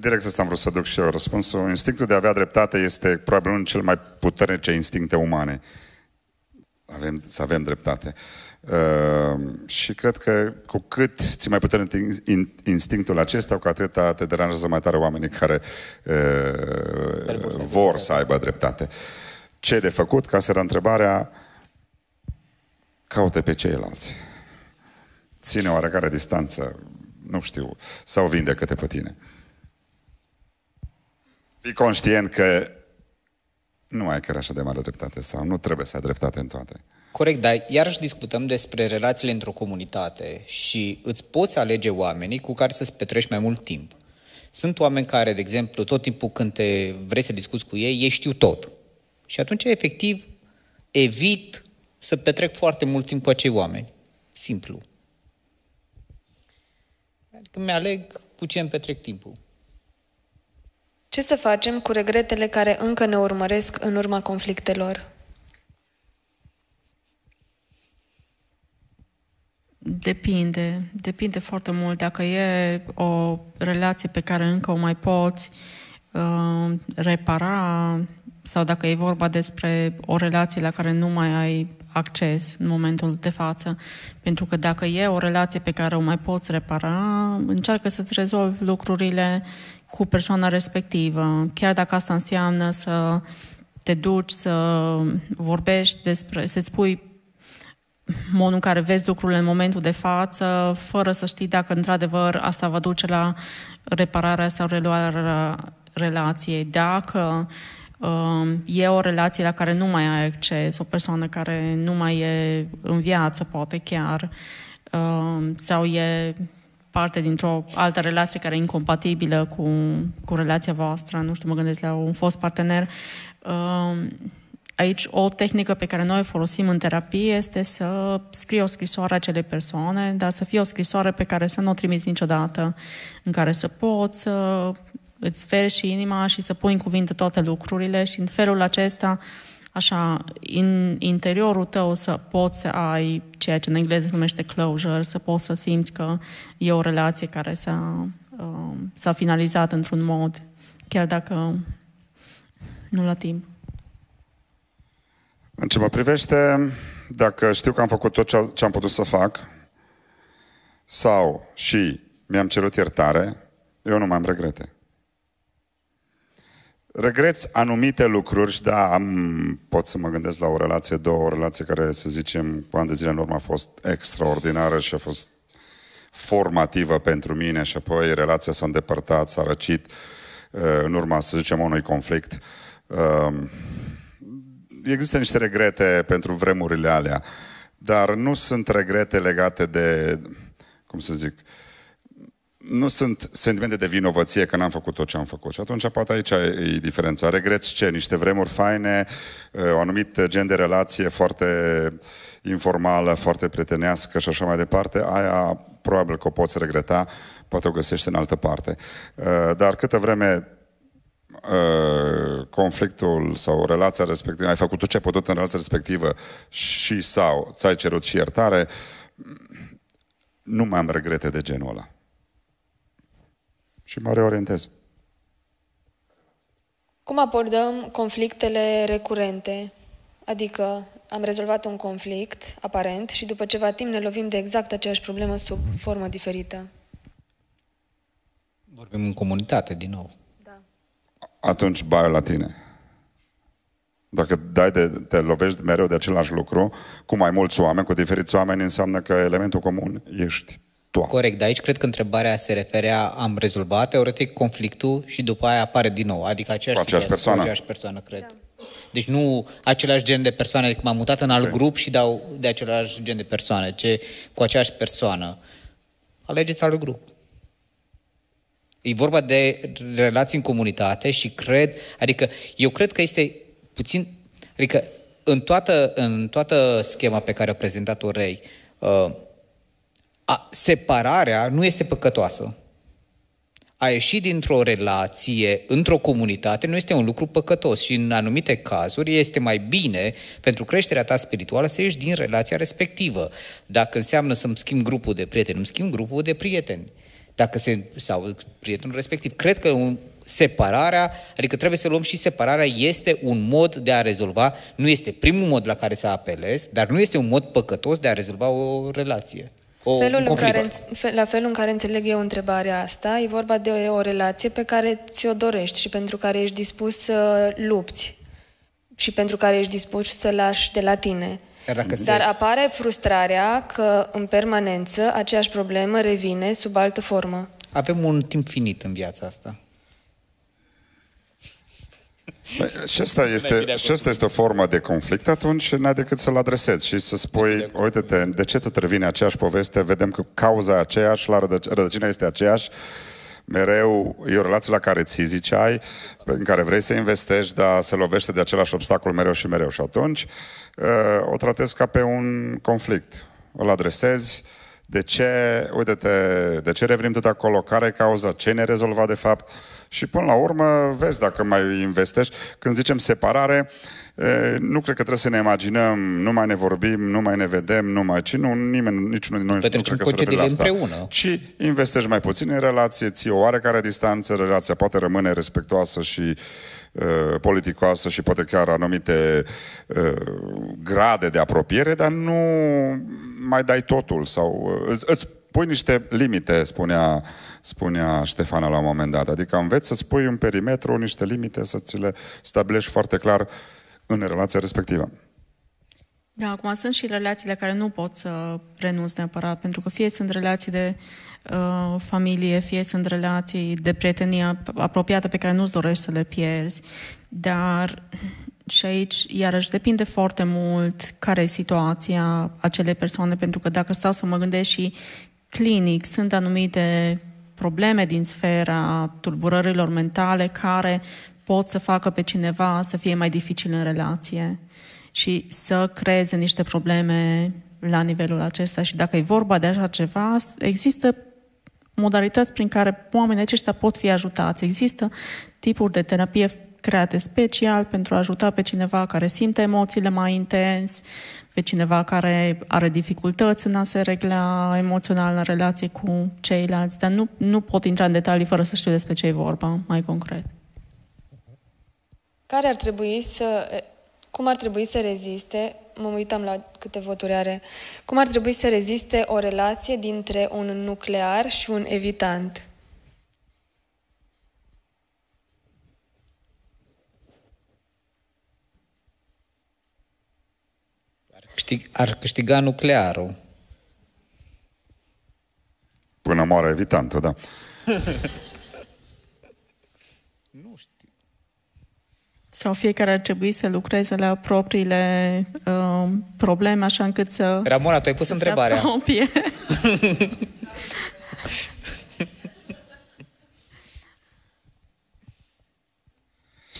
direct asta am vrut să duc și eu răspunsul. Instinctul de a avea dreptate este probabil unul cel mai puternice instincte umane. Avem, să avem dreptate. Uh, și cred că cu cât ți mai puternic instinctul acesta, cu atât te deranjează mai tare oamenii care uh, vor să aibă dreptate. Ce de făcut? Ca să era întrebarea, caută pe ceilalți. Ține oarecare distanță nu știu, sau vindecă-te pe tine. Fii conștient că nu mai ai chiar așa de mare dreptate sau nu trebuie să ai dreptate în toate. Corect, dar iarăși discutăm despre relațiile într-o comunitate și îți poți alege oamenii cu care să-ți petrești mai mult timp. Sunt oameni care, de exemplu, tot timpul când te vrei să discuți cu ei, ei știu tot. Și atunci, efectiv, evit să petrec foarte mult timp cu acei oameni. Simplu îmi aleg cu ce îmi petrec timpul. Ce să facem cu regretele care încă ne urmăresc în urma conflictelor? Depinde, depinde foarte mult. Dacă e o relație pe care încă o mai poți uh, repara sau dacă e vorba despre o relație la care nu mai ai acces în momentul de față. Pentru că dacă e o relație pe care o mai poți repara, încearcă să-ți rezolvi lucrurile cu persoana respectivă. Chiar dacă asta înseamnă să te duci, să vorbești despre, să-ți pui modul în care vezi lucrurile în momentul de față, fără să știi dacă într-adevăr asta va duce la repararea sau reluarea relației. Dacă uh, Um, e o relație la care nu mai ai acces, o persoană care nu mai e în viață, poate chiar, um, sau e parte dintr-o altă relație care e incompatibilă cu, cu relația voastră, nu știu, mă gândesc la un fost partener. Um, aici o tehnică pe care noi o folosim în terapie este să scrii o scrisoare acelei persoane, dar să fie o scrisoare pe care să nu o trimiți niciodată, în care să poți să îți feri și inima și să pui în cuvinte toate lucrurile și în felul acesta, așa, în interiorul tău să poți să ai ceea ce în engleză se numește closure, să poți să simți că e o relație care s-a, um, s-a finalizat într-un mod, chiar dacă nu la timp. În ce mă privește, dacă știu că am făcut tot ce am putut să fac, sau și mi-am cerut iertare, eu nu mai am regrete. Regret anumite lucruri, și da, am, pot să mă gândesc la o relație, două, o relație care, să zicem, cu ani de zile în urmă a fost extraordinară și a fost formativă pentru mine și apoi relația s-a îndepărtat, s-a răcit uh, în urma, să zicem, unui conflict. Um, există niște regrete pentru vremurile alea, dar nu sunt regrete legate de, cum să zic, nu sunt sentimente de vinovăție că n-am făcut tot ce am făcut. Și atunci poate aici e diferența. Regreți ce? Niște vremuri faine, o anumit gen de relație foarte informală, foarte prietenească și așa mai departe, aia probabil că o poți regreta, poate o găsești în altă parte. Dar câtă vreme conflictul sau relația respectivă, ai făcut tot ce ai putut în relația respectivă și sau ți-ai cerut și iertare, nu mai am regrete de genul ăla și mă reorientez. Cum abordăm conflictele recurente? Adică am rezolvat un conflict aparent și după ceva timp ne lovim de exact aceeași problemă sub formă diferită. Vorbim în comunitate din nou. Da. Atunci bai la tine. Dacă dai de, te lovești mereu de același lucru, cu mai mulți oameni, cu diferiți oameni, înseamnă că elementul comun ești toamnă. Corect, dar aici cred că întrebarea se referea, am rezolvat teoretic conflictul și după aia apare din nou, adică aceeași, cu aceeași persoană. Cu aceeași persoană, cred. Da. Deci nu același gen de persoane, adică m-am mutat în alt okay. grup și dau de același gen de persoane, ce cu aceeași persoană. Alegeți alt grup. E vorba de relații în comunitate și cred, adică eu cred că este puțin, adică în toată, în toată schema pe care a prezentat-o Rei, uh, a, separarea nu este păcătoasă. A ieși dintr-o relație, într-o comunitate, nu este un lucru păcătos și în anumite cazuri este mai bine pentru creșterea ta spirituală să ieși din relația respectivă. Dacă înseamnă să-mi schimb grupul de prieteni, îmi schimb grupul de prieteni. Dacă se, sau prietenul respectiv. Cred că un, separarea, adică trebuie să luăm și separarea, este un mod de a rezolva, nu este primul mod la care să apelezi, dar nu este un mod păcătos de a rezolva o relație o felul conflict. În care, la felul în care înțeleg eu întrebarea asta, e vorba de o, o relație pe care ți-o dorești și pentru care ești dispus să lupți și pentru care ești dispus să lași de la tine. Dacă Dar se... apare frustrarea că în permanență aceeași problemă revine sub altă formă. Avem un timp finit în viața asta. Și asta, este, și asta este o formă de conflict, atunci n-ai decât să-l adresezi și să spui, uite-te, de ce tot revine aceeași poveste, vedem că cauza aceeași, la rădă, rădăcina este aceeași, mereu e o relație la care ți ziceai, în care vrei să investești, dar se lovește de același obstacol mereu și mereu. Și atunci uh, o tratezi ca pe un conflict. Îl adresezi, de ce, uite-te, de ce revenim tot acolo, care e cauza, ce ne rezolva de fapt, și până la urmă vezi dacă mai investești. Când zicem separare, nu cred că trebuie să ne imaginăm, nu mai ne vorbim, nu mai ne vedem, nu mai... Ci nu, nimeni, niciunul din noi Petrecem nu cred că se la asta. Împreună. Ci investești mai puțin în relație, ții o oarecare distanță, relația poate rămâne respectoasă și politicoasă și poate chiar anumite uh, grade de apropiere, dar nu mai dai totul sau uh, îți, îți pui niște limite, spunea uh, spunea Ștefana la un moment dat. Adică înveți să-ți pui un perimetru, niște limite, să ți le stabilești foarte clar în relația respectivă. Da, acum sunt și relațiile care nu pot să renunț neapărat, pentru că fie sunt relații de uh, familie, fie sunt relații de prietenie apropiată pe care nu-ți dorești să le pierzi, dar și aici, iarăși, depinde foarte mult care e situația acelei persoane, pentru că dacă stau să mă gândesc și clinic, sunt anumite probleme din sfera tulburărilor mentale care pot să facă pe cineva să fie mai dificil în relație și să creeze niște probleme la nivelul acesta. Și dacă e vorba de așa ceva, există modalități prin care oamenii aceștia pot fi ajutați. Există tipuri de terapie create special pentru a ajuta pe cineva care simte emoțiile mai intens, pe cineva care are dificultăți în a se regla emoțional în relație cu ceilalți, dar nu, nu pot intra în detalii fără să știu despre ce e vorba mai concret. Care ar trebui să... Cum ar trebui să reziste, mă uitam la câte voturi are, cum ar trebui să reziste o relație dintre un nuclear și un evitant? câștig, ar câștiga nuclearul. Până moare evitantă, da. nu știu. Sau fiecare ar trebui să lucreze la propriile um, probleme, așa încât să... Ramona, tu ai pus întrebarea.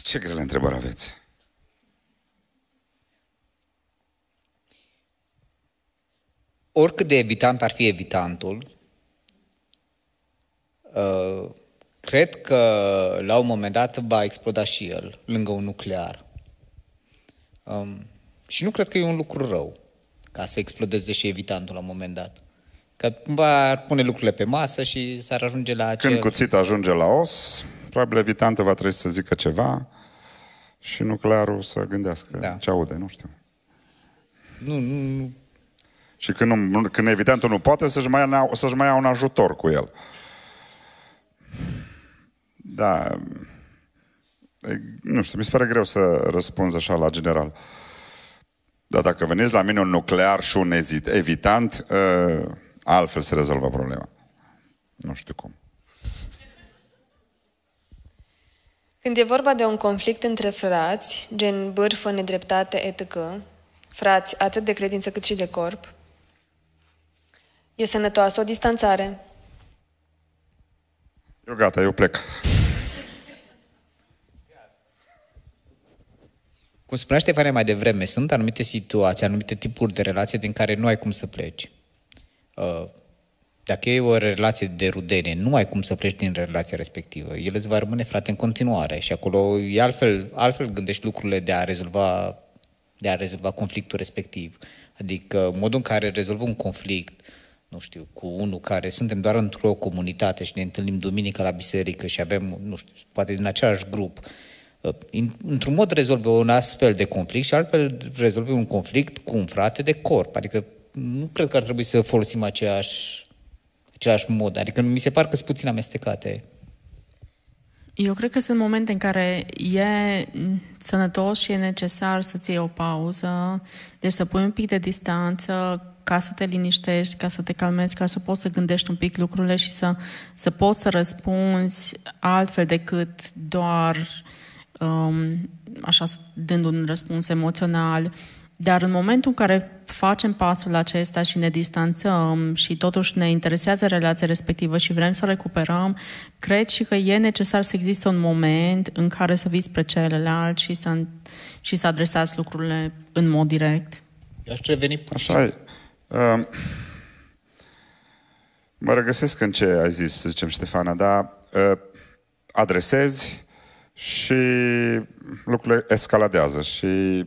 Ce grele întrebări aveți? oricât de evitant ar fi evitantul, uh, cred că la un moment dat va exploda și el lângă un nuclear. Um, și nu cred că e un lucru rău ca să explodeze și evitantul la un moment dat. Că cumva ar pune lucrurile pe masă și s-ar ajunge la acel... Când cuțit ajunge la os, probabil evitantul va trebui să zică ceva și nuclearul să gândească da. ce aude, nu știu. Nu, nu, și când, când evident nu poate, să-și mai, ia, să-și mai ia un ajutor cu el. Da. Nu știu, mi se pare greu să răspunzi așa la general. Dar dacă veniți la mine un nuclear și un ezit, evitant, altfel se rezolvă problema. Nu știu cum. Când e vorba de un conflict între frați, gen bârfă, nedreptate, etică, frați atât de credință cât și de corp, E sănătoasă o distanțare. Eu gata, eu plec. Cum spunea Ștefania mai devreme, sunt anumite situații, anumite tipuri de relație din care nu ai cum să pleci. Uh, dacă e o relație de rudenie, nu ai cum să pleci din relația respectivă. El îți va rămâne frate în continuare și acolo e altfel, altfel gândești lucrurile de a rezolva de a rezolva conflictul respectiv. Adică modul în care rezolv un conflict, nu știu, cu unul care suntem doar într-o comunitate și ne întâlnim duminică la biserică și avem, nu știu, poate din același grup, uh, într-un mod rezolvă un astfel de conflict și altfel rezolvă un conflict cu un frate de corp. Adică nu cred că ar trebui să folosim aceeași, același mod. Adică mi se par că sunt puțin amestecate. Eu cred că sunt momente în care e sănătos și e necesar să-ți iei o pauză, deci să pui un pic de distanță, ca să te liniștești, ca să te calmezi, ca să poți să gândești un pic lucrurile și să, să poți să răspunzi altfel decât doar um, așa dând un răspuns emoțional. Dar în momentul în care facem pasul acesta și ne distanțăm și totuși ne interesează relația respectivă și vrem să recuperăm, cred și că e necesar să există un moment în care să vii spre celălalt și să, și să adresați lucrurile în mod direct. Eu aș reveni puțin. Așa e. Mă regăsesc în ce ai zis, să zicem, Ștefana, dar ă, adresezi și lucrurile escaladează și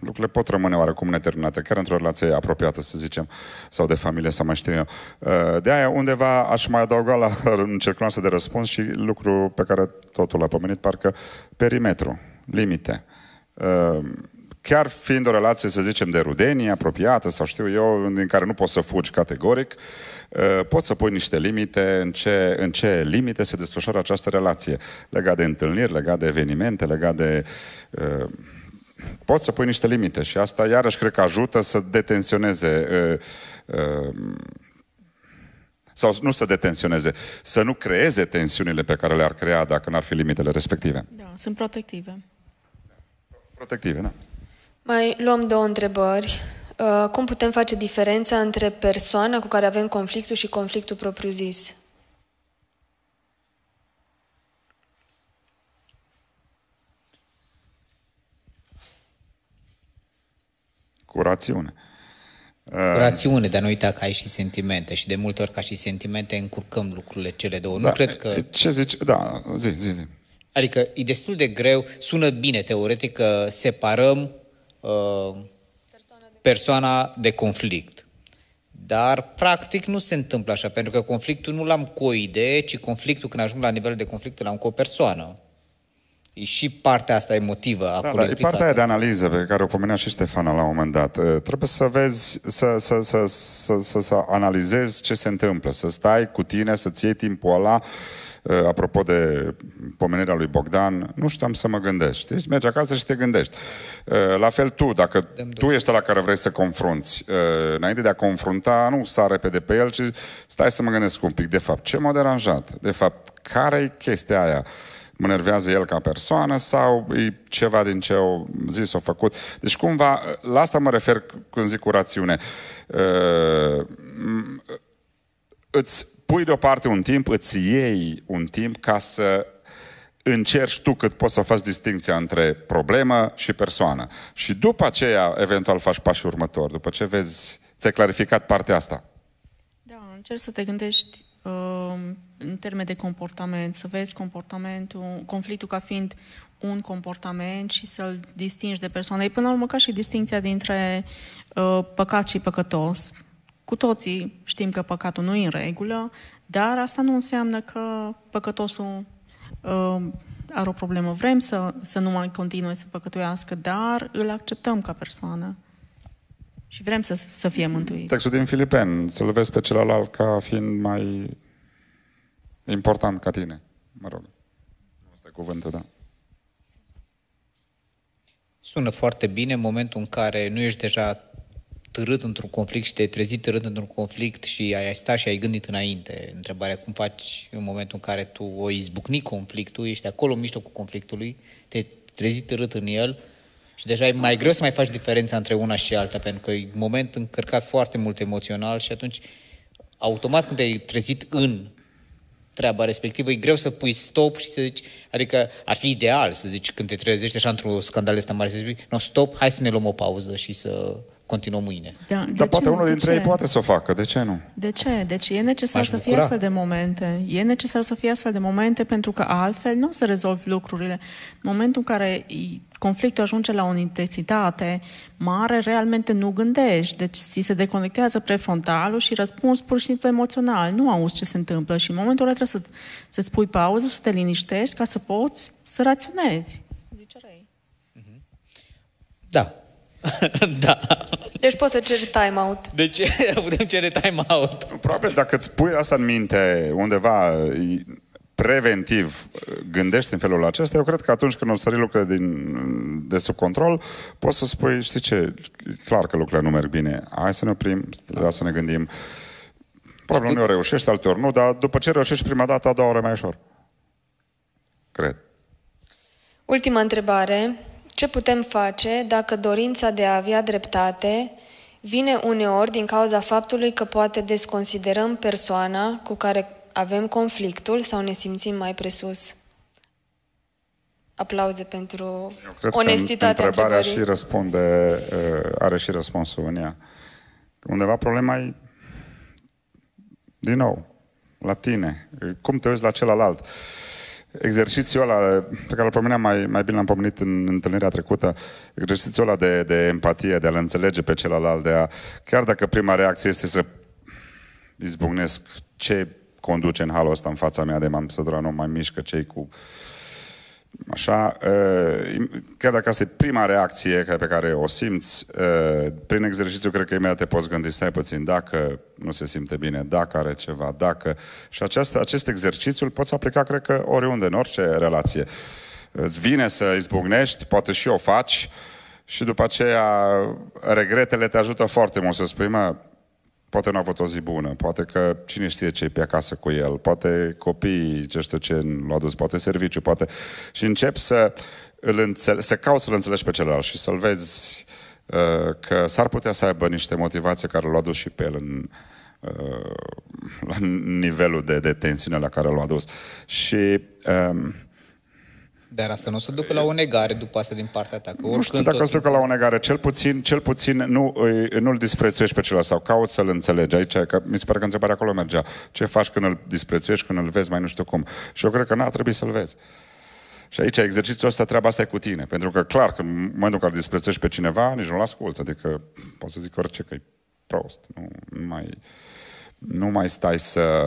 lucrurile pot rămâne oarecum neterminate, chiar într-o relație apropiată, să zicem, sau de familie, sau mai știu eu. Ă, de aia, undeva aș mai adăuga la încercul de răspuns și lucru pe care totul l-a pomenit, parcă perimetru, limite. Ă, chiar fiind o relație, să zicem, de rudenie, apropiată sau știu eu, din care nu poți să fugi categoric, uh, poți să pui niște limite, în ce, în ce limite se desfășoară această relație, legat de întâlniri, legat de evenimente, legat de... Uh, poți să pui niște limite și asta iarăși cred că ajută să detenționeze uh, sau nu să detenționeze, să nu creeze tensiunile pe care le-ar crea dacă n-ar fi limitele respective. Da, sunt protective. Protective, da. Mai luăm două întrebări. Uh, cum putem face diferența între persoana cu care avem conflictul și conflictul propriu-zis? Cu rațiune. Cu uh, rațiune, dar nu uita că ai și sentimente și de multe ori ca și sentimente încurcăm lucrurile cele două. Da, nu cred că... Ce zici? Da, zi, zi, zi. Adică e destul de greu, sună bine teoretic că separăm Uh, persoana de conflict. Dar, practic, nu se întâmplă așa, pentru că conflictul nu l-am cu o idee, ci conflictul, când ajung la nivel de conflict, l-am cu o persoană. E și partea asta emotivă da, da, e partea aia de analiză pe care o pomenea și Ștefana la un moment dat. Uh, trebuie să vezi, să, să, să, să, să, să analizezi ce se întâmplă, să stai cu tine, să-ți iei timpul ăla, Eh, apropo de pomenirea lui Bogdan, nu știam să mă gândesc. Știi? Mergi acasă și te gândești. Eh, la fel tu, dacă tu ești la care vrei să confrunți, eh, înainte de a confrunta, nu sar repede pe el, ci stai să mă gândesc un pic. De fapt, ce m-a deranjat? De fapt, care e chestia aia? mă nervează el ca persoană sau e ceva din ce au zis, au făcut. Deci cumva, la asta mă refer când zic cu rațiune. Uh, îți pui deoparte un timp, îți iei un timp ca să încerci tu cât poți să faci distinția între problemă și persoană. Și după aceea, eventual, faci pașii următori, după ce vezi, ți-ai clarificat partea asta. Da, încerci să te gândești uh, în termen de comportament, să vezi comportamentul, conflictul ca fiind un comportament și să-l distingi de persoană. E până la urmă ca și distinția dintre uh, păcat și păcătos. Cu toții știm că păcatul nu e în regulă, dar asta nu înseamnă că păcătosul uh, are o problemă. Vrem să, să nu mai continue să păcătuiască, dar îl acceptăm ca persoană. Și vrem să, să fie mântuit. Textul din Filipen, să-l vezi pe celălalt ca fiind mai important ca tine. Mă rog, asta e cuvântul, da. Sună foarte bine în momentul în care nu ești deja târât într-un conflict și te-ai trezit târât într-un conflict și ai stat și ai gândit înainte. Întrebarea cum faci în momentul în care tu o izbucni conflictul, ești acolo în mijlocul conflictului, te-ai trezit târât în el și deja e mai greu să mai faci diferența între una și alta, pentru că e moment încărcat foarte mult emoțional și atunci automat când te-ai trezit în treaba respectivă, e greu să pui stop și să zici, adică ar fi ideal să zici când te trezești așa într-un scandal ăsta mare, să zici, no, stop, hai să ne luăm o pauză și să continuăm mâine. Da, de Dar poate unul dintre ei poate să o facă, de ce nu? De ce? Deci e necesar să fie astfel de momente. E necesar să fie astfel de momente pentru că altfel nu se rezolv lucrurile. În momentul în care conflictul ajunge la o intensitate mare, realmente nu gândești. Deci ți se deconectează prefrontalul și răspunzi pur și simplu emoțional. Nu auzi ce se întâmplă și în momentul ăla trebuie să, să-ți pui pauză, să te liniștești ca să poți să raționezi. da. Deci poți să ceri time-out. Deci putem cere time-out. Probabil dacă îți pui asta în minte undeva preventiv gândești în felul acesta, eu cred că atunci când o sări lucrurile din, de sub control, poți să spui, știi ce, clar că lucrurile nu merg bine, hai să ne oprim, da. să ne gândim. Probabil nu reușești, alteori nu, dar după ce reușești prima dată, a doua oră mai ușor. Cred. Ultima întrebare. Ce putem face dacă dorința de a avea dreptate vine uneori din cauza faptului că poate desconsiderăm persoana cu care avem conflictul sau ne simțim mai presus? Aplauze pentru Eu cred onestitatea că întrebarea și răspunde, uh, are și răspunsul în ea. Undeva problema e, din nou, la tine. Cum te uiți la celălalt? Uh, Exercițiul ăla pe care îl pomeneam mai, mai bine, l-am pomenit în întâlnirea trecută, exercițiul ăla de, de empatie, de a-l înțelege pe celălalt, de a, chiar dacă prima reacție este să izbucnesc ce conduce în halul ăsta în fața mea de m-am sădurat, nu mai mișcă cei cu uh, Așa, eh, chiar dacă asta e prima reacție pe care o simți, eh, prin exercițiu cred că imediat te poți gândi, stai puțin, dacă nu se simte bine, dacă are ceva, dacă... Și acest, acest exercițiu îl poți aplica, cred că, oriunde, în orice relație. Îți vine să izbucnești, poate și o faci, și după aceea regretele te ajută foarte mult să spui, mă, poate nu a avut o zi bună, poate că cine știe ce e pe acasă cu el, poate copiii, ce știu ce l-a adus, poate serviciu, poate... Și încep să, îl înțele- să cauți să-l înțelegi pe celălalt și să-l vezi uh, că s-ar putea să aibă niște motivații care l-au adus și pe el în, uh, la nivelul de, de tensiune la care l-au adus. Și uh, dar asta nu o să ducă la o negare după asta din partea ta. Că nu știu dacă o să ducă la o negare. Cel puțin, cel puțin nu, nu-l disprețuiești pe celălalt sau Caut să-l înțelegi. Aici, că mi se pare că întrebarea acolo mergea. Ce faci când îl disprețuiești, când îl vezi, mai nu știu cum. Și eu cred că n-ar trebui să-l vezi. Și aici exercițiul ăsta, treaba asta e cu tine. Pentru că clar, că în momentul în care disprețuiești pe cineva, nici nu-l asculți. Adică poți să zic orice că e prost. Nu, nu, mai, nu mai stai să,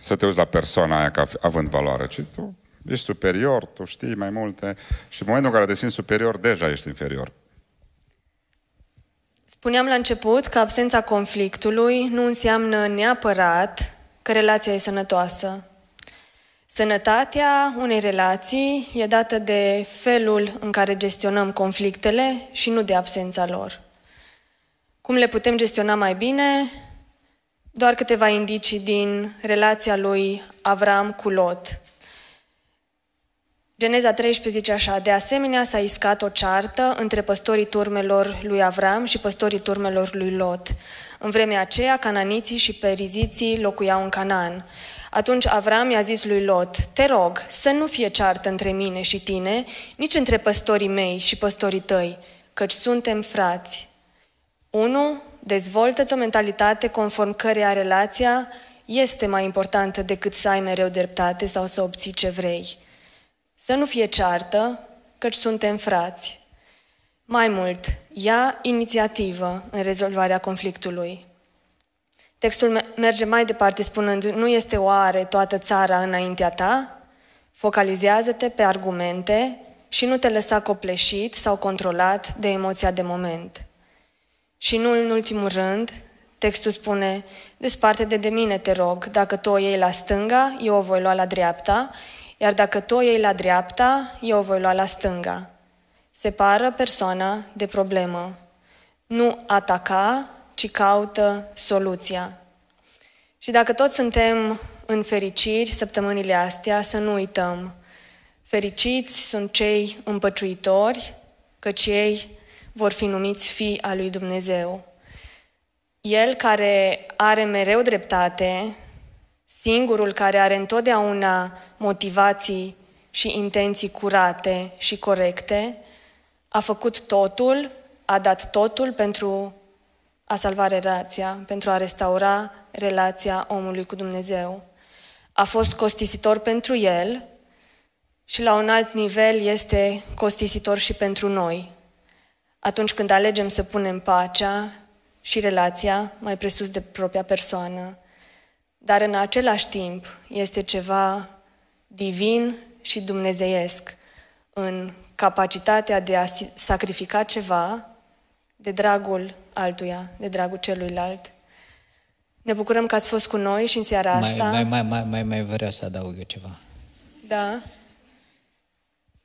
să te uiți la persoana aia ca având valoare, ci tu ești superior, tu știi mai multe și în momentul în care te simți superior, deja ești inferior. Spuneam la început că absența conflictului nu înseamnă neapărat că relația e sănătoasă. Sănătatea unei relații e dată de felul în care gestionăm conflictele și nu de absența lor. Cum le putem gestiona mai bine? Doar câteva indicii din relația lui Avram cu Lot. Geneza 13 așa, de asemenea s-a iscat o ceartă între păstorii turmelor lui Avram și păstorii turmelor lui Lot. În vremea aceea, cananiții și periziții locuiau în Canaan. Atunci Avram i-a zis lui Lot, te rog să nu fie ceartă între mine și tine, nici între păstorii mei și păstorii tăi, căci suntem frați. 1. Dezvoltă-ți o mentalitate conform căreia relația este mai importantă decât să ai mereu dreptate sau să obții ce vrei. Să nu fie ceartă, căci suntem frați. Mai mult, ia inițiativă în rezolvarea conflictului. Textul merge mai departe spunând, nu este oare toată țara înaintea ta? Focalizează-te pe argumente și nu te lăsa copleșit sau controlat de emoția de moment. Și nu în ultimul rând, textul spune, desparte de, de mine, te rog, dacă tu o iei la stânga, eu o voi lua la dreapta, iar dacă tu o iei la dreapta, eu o voi lua la stânga. Separă persoana de problemă. Nu ataca, ci caută soluția. Și dacă toți suntem în fericiri săptămânile astea, să nu uităm. Fericiți sunt cei împăciuitori, căci ei vor fi numiți fii al lui Dumnezeu. El care are mereu dreptate singurul care are întotdeauna motivații și intenții curate și corecte, a făcut totul, a dat totul pentru a salva relația, pentru a restaura relația omului cu Dumnezeu. A fost costisitor pentru el și la un alt nivel este costisitor și pentru noi. Atunci când alegem să punem pacea și relația mai presus de propria persoană dar în același timp este ceva divin și dumnezeiesc în capacitatea de a sacrifica ceva de dragul altuia, de dragul celuilalt. Ne bucurăm că ați fost cu noi și în seara mai, asta. Mai, mai, mai, mai, mai vreau să adaug eu ceva. Da.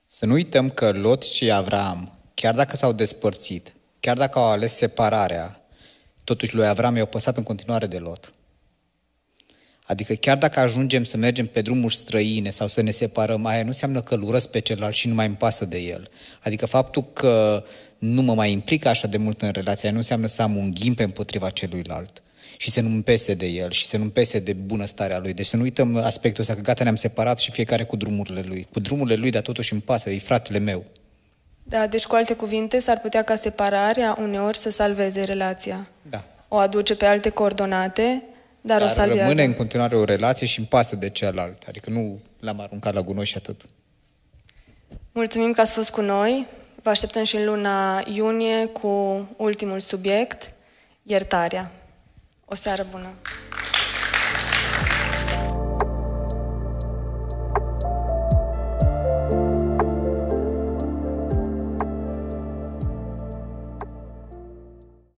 Să nu uităm că Lot și Avram, chiar dacă s-au despărțit, chiar dacă au ales separarea, totuși lui Avram i-au păsat în continuare de Lot. Adică chiar dacă ajungem să mergem pe drumuri străine sau să ne separăm, aia nu înseamnă că îl urăsc pe celălalt și nu mai îmi pasă de el. Adică faptul că nu mă mai implic așa de mult în relația, nu înseamnă să am un ghimpe împotriva celuilalt și să nu-mi pese de el și să nu-mi pese de bunăstarea lui. Deci să nu uităm aspectul ăsta, că gata, ne-am separat și fiecare cu drumurile lui. Cu drumurile lui, dar totuși îmi pasă, e fratele meu. Da, deci cu alte cuvinte, s-ar putea ca separarea uneori să salveze relația. Da. O aduce pe alte coordonate dar, dar o rămâne în continuare o relație și îmi pasă de celălalt. Adică nu l-am aruncat la gunoi și atât. Mulțumim că ați fost cu noi. Vă așteptăm și în luna iunie cu ultimul subiect, iertarea. O seară bună!